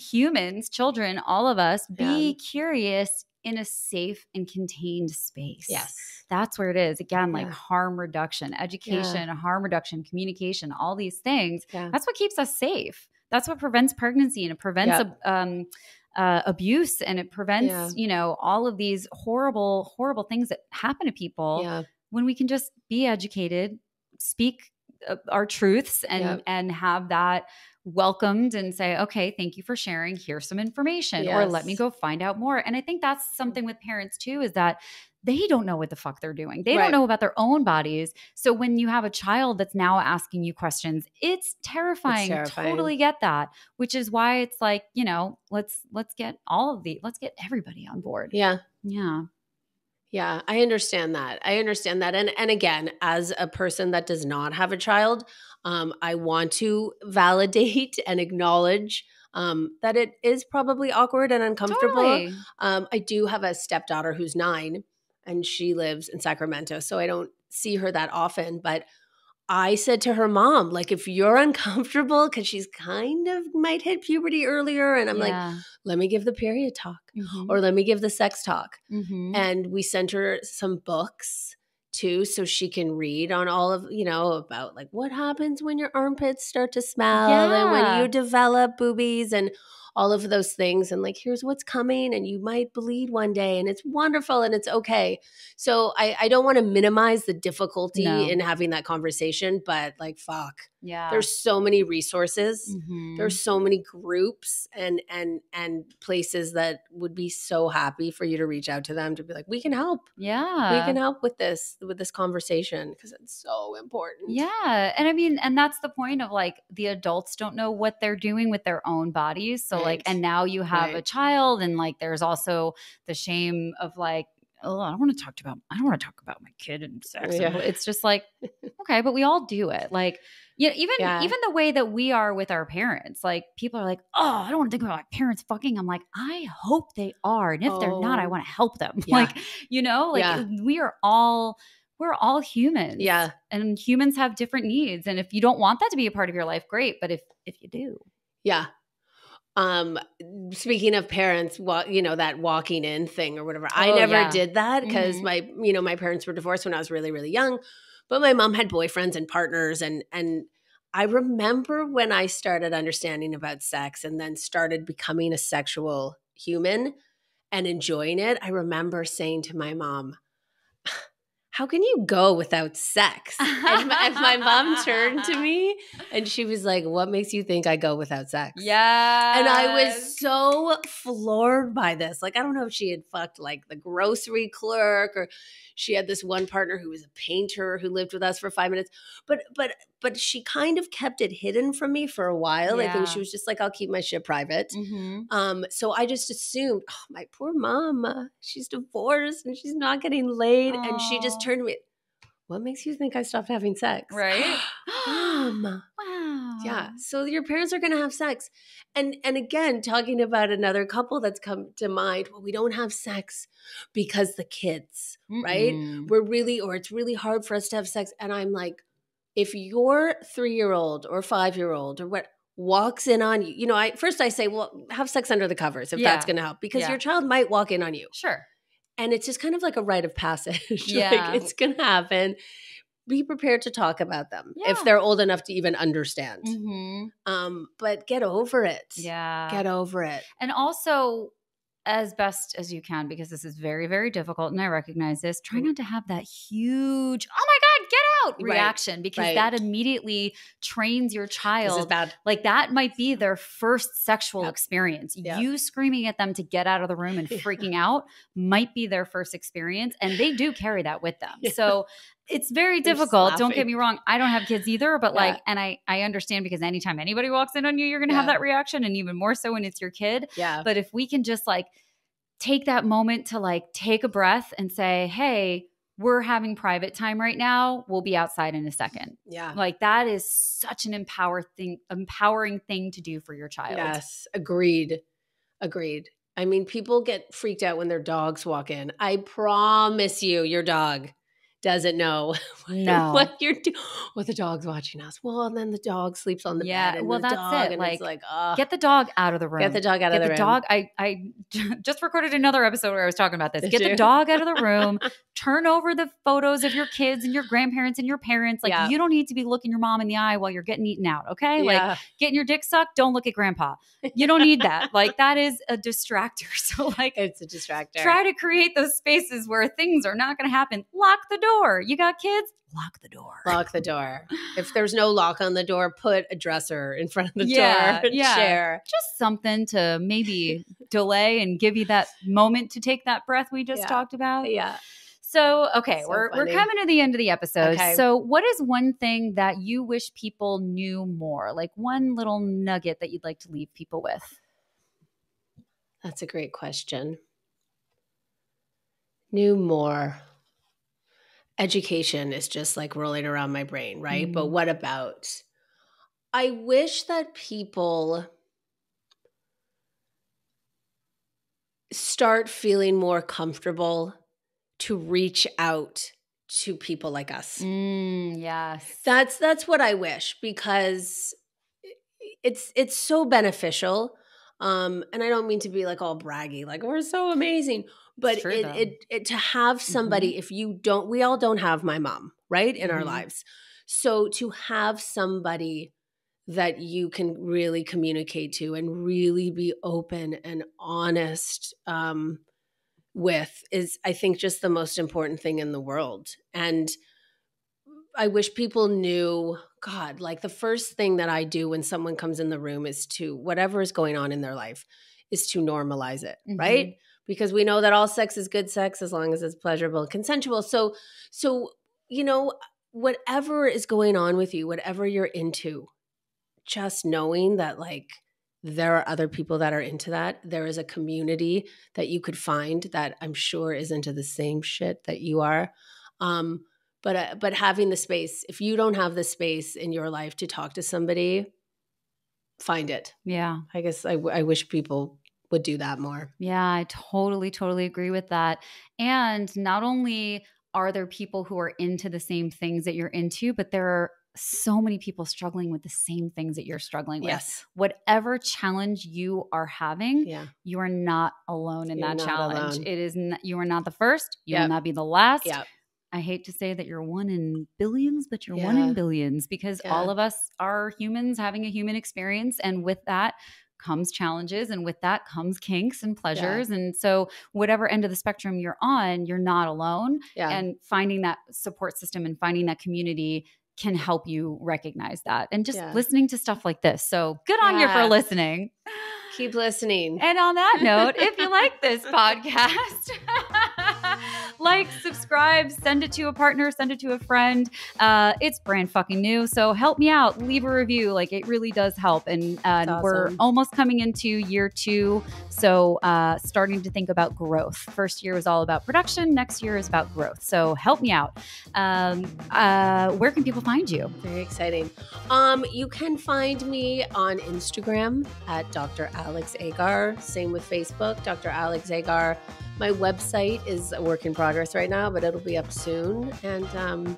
humans, children, all of us, be yeah. curious in a safe and contained space. Yes. That's where it is. Again, like harm reduction, education, yeah. harm reduction, communication, all these things. That's what keeps us safe. That's what prevents pregnancy and it prevents yep. um, uh, abuse and it prevents, you know, all of these horrible, horrible things that happen to people when we can just be educated, speak uh, our truths and yep. and have that welcomed and say, okay, thank you for sharing. Here's some information, yes. or let me go find out more. And I think that's mm. something with parents too is that they don't know what the fuck they're doing. They right. don't know about their own bodies. So when you have a child that's now asking you questions, it's terrifying. it's terrifying. Totally get that, which is why it's like, you know, let's let's get all of the let's get everybody on board. Yeah. Yeah. Yeah, I understand that. I understand that. And and again, as a person that does not have a child, um, I want to validate and acknowledge um, that it is probably awkward and uncomfortable. Totally. Um, I do have a stepdaughter who's nine and she lives in Sacramento, so I don't see her that often. But I said to her mom, like, if you're uncomfortable, because she's kind of might hit puberty earlier, and I'm yeah. like, let me give the period talk mm-hmm. or let me give the sex talk. Mm-hmm. And we sent her some books too so she can read on all of you know about like what happens when your armpits start to smell yeah. and when you develop boobies and all of those things and like here's what's coming and you might bleed one day and it's wonderful and it's okay so i, I don't want to minimize the difficulty no. in having that conversation but like fuck yeah there's so many resources mm-hmm. there's so many groups and and and places that would be so happy for you to reach out to them to be like we can help yeah we can help with this with this conversation because it's so important yeah and i mean and that's the point of like the adults don't know what they're doing with their own bodies so right. like and now you have right. a child and like there's also the shame of like oh, I don't want to talk about I don't want to talk about my kid and sex. Yeah. It's just like okay, but we all do it. Like you know, even yeah. even the way that we are with our parents. Like people are like, "Oh, I don't want to think about my parents fucking." I'm like, "I hope they are." And if oh. they're not, I oh. want to help them. Yeah. Like, you know, like yeah. we are all we're all humans. Yeah. And humans have different needs, and if you don't want that to be a part of your life, great, but if if you do. Yeah um speaking of parents well you know that walking in thing or whatever i oh, never yeah. did that because mm-hmm. my you know my parents were divorced when i was really really young but my mom had boyfriends and partners and and i remember when i started understanding about sex and then started becoming a sexual human and enjoying it i remember saying to my mom how can you go without sex? And my, and my, mom turned to me and she was like, What makes you think I go without sex? Yeah. And I was so floored by this. Like, I don't know if she had fucked like the grocery clerk or she had this one partner who was a painter who lived with us for five minutes but but but she kind of kept it hidden from me for a while yeah. i think she was just like i'll keep my shit private mm-hmm. um, so i just assumed oh, my poor mama she's divorced and she's not getting laid Aww. and she just turned to me what makes you think i stopped having sex right mom yeah. Um, so your parents are going to have sex. And and again, talking about another couple that's come to mind, well, we don't have sex because the kids, Mm-mm. right? We're really or it's really hard for us to have sex and I'm like if your 3-year-old or 5-year-old or what walks in on you, you know, I first I say, well, have sex under the covers if yeah. that's going to help because yeah. your child might walk in on you. Sure. And it's just kind of like a rite of passage. Yeah. like it's going to happen be prepared to talk about them yeah. if they're old enough to even understand. Mm-hmm. Um, but get over it. Yeah. Get over it. And also, as best as you can because this is very very difficult and i recognize this try mm-hmm. not to have that huge oh get out reaction right. because right. that immediately trains your child. Like that might be their first sexual yep. experience. Yep. You screaming at them to get out of the room and freaking out might be their first experience. And they do carry that with them. Yeah. So it's very difficult. Don't get me wrong. I don't have kids either, but yeah. like, and I, I understand because anytime anybody walks in on you, you're going to yeah. have that reaction and even more so when it's your kid. Yeah. But if we can just like take that moment to like take a breath and say, Hey, we're having private time right now. We'll be outside in a second. Yeah. Like that is such an empower thing, empowering thing to do for your child. Yes. Agreed. Agreed. I mean, people get freaked out when their dogs walk in. I promise you, your dog doesn't know no. what you're doing. Well, the dog's watching us. Well, and then the dog sleeps on the yeah, bed. Yeah, well, that's dog, it. like, like oh. get the dog out of the room. Get the dog out get of the, the dog. I, I just recorded another episode where I was talking about this. Did get you? the dog out of the room. turn over the photos of your kids and your grandparents and your parents. Like, yeah. you don't need to be looking your mom in the eye while you're getting eaten out. Okay. Yeah. Like, getting your dick sucked, don't look at grandpa. You don't need that. like, that is a distractor. So, like, it's a distractor. Try to create those spaces where things are not going to happen. Lock the door door. You got kids? Lock the door. Lock the door. if there's no lock on the door, put a dresser in front of the yeah, door yeah. chair. Just something to maybe delay and give you that moment to take that breath we just yeah. talked about. Yeah. So, okay, so we're, we're coming to the end of the episode. Okay. So, what is one thing that you wish people knew more? Like one little nugget that you'd like to leave people with? That's a great question. Knew more education is just like rolling around my brain, right? Mm-hmm. But what about? I wish that people start feeling more comfortable to reach out to people like us. Mm, yes. That's that's what I wish because it's it's so beneficial. Um, and I don't mean to be like all braggy, like we're so amazing, but it, it, it, to have somebody mm-hmm. if you don't we all don't have my mom right in mm-hmm. our lives so to have somebody that you can really communicate to and really be open and honest um, with is i think just the most important thing in the world and i wish people knew god like the first thing that i do when someone comes in the room is to whatever is going on in their life is to normalize it mm-hmm. right because we know that all sex is good sex as long as it's pleasurable and consensual. So, so you know, whatever is going on with you, whatever you're into, just knowing that like there are other people that are into that. There is a community that you could find that I'm sure is into the same shit that you are. Um, but uh, but having the space, if you don't have the space in your life to talk to somebody, find it. Yeah, I guess I, I wish people would do that more. Yeah, I totally, totally agree with that. And not only are there people who are into the same things that you're into, but there are so many people struggling with the same things that you're struggling with. Yes. Whatever challenge you are having, yeah. you are not alone in you're that challenge. Alone. It is you are not the first, you yep. will not be the last. Yep. I hate to say that you're one in billions, but you're yeah. one in billions because yeah. all of us are humans having a human experience. And with that comes challenges and with that comes kinks and pleasures yeah. and so whatever end of the spectrum you're on you're not alone yeah. and finding that support system and finding that community can help you recognize that and just yeah. listening to stuff like this so good on you for listening keep listening and on that note if you like this podcast like, subscribe, send it to a partner, send it to a friend. Uh, it's brand fucking new. So help me out. Leave a review. Like it really does help. And, awesome. we're almost coming into year two. So uh, starting to think about growth. First year was all about production. Next year is about growth. So help me out. Um, uh, where can people find you? Very exciting. Um, you can find me on Instagram at Dr. Alex Agar. Same with Facebook, Dr. Alex Agar. My website is a work in progress right now, but it'll be up soon. And um,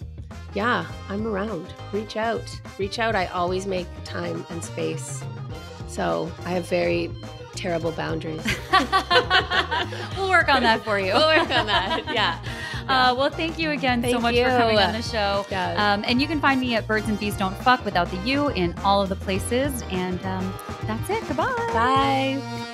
yeah, I'm around. Reach out. Reach out. I always make time and space. So I have very terrible boundaries. we'll work on that for you. we'll work on that. Yeah. Uh, well, thank you again thank so much you. for coming on the show. Yes. Um, and you can find me at Birds and Bees Don't Fuck Without the U in all of the places. And um, that's it. Goodbye. Bye.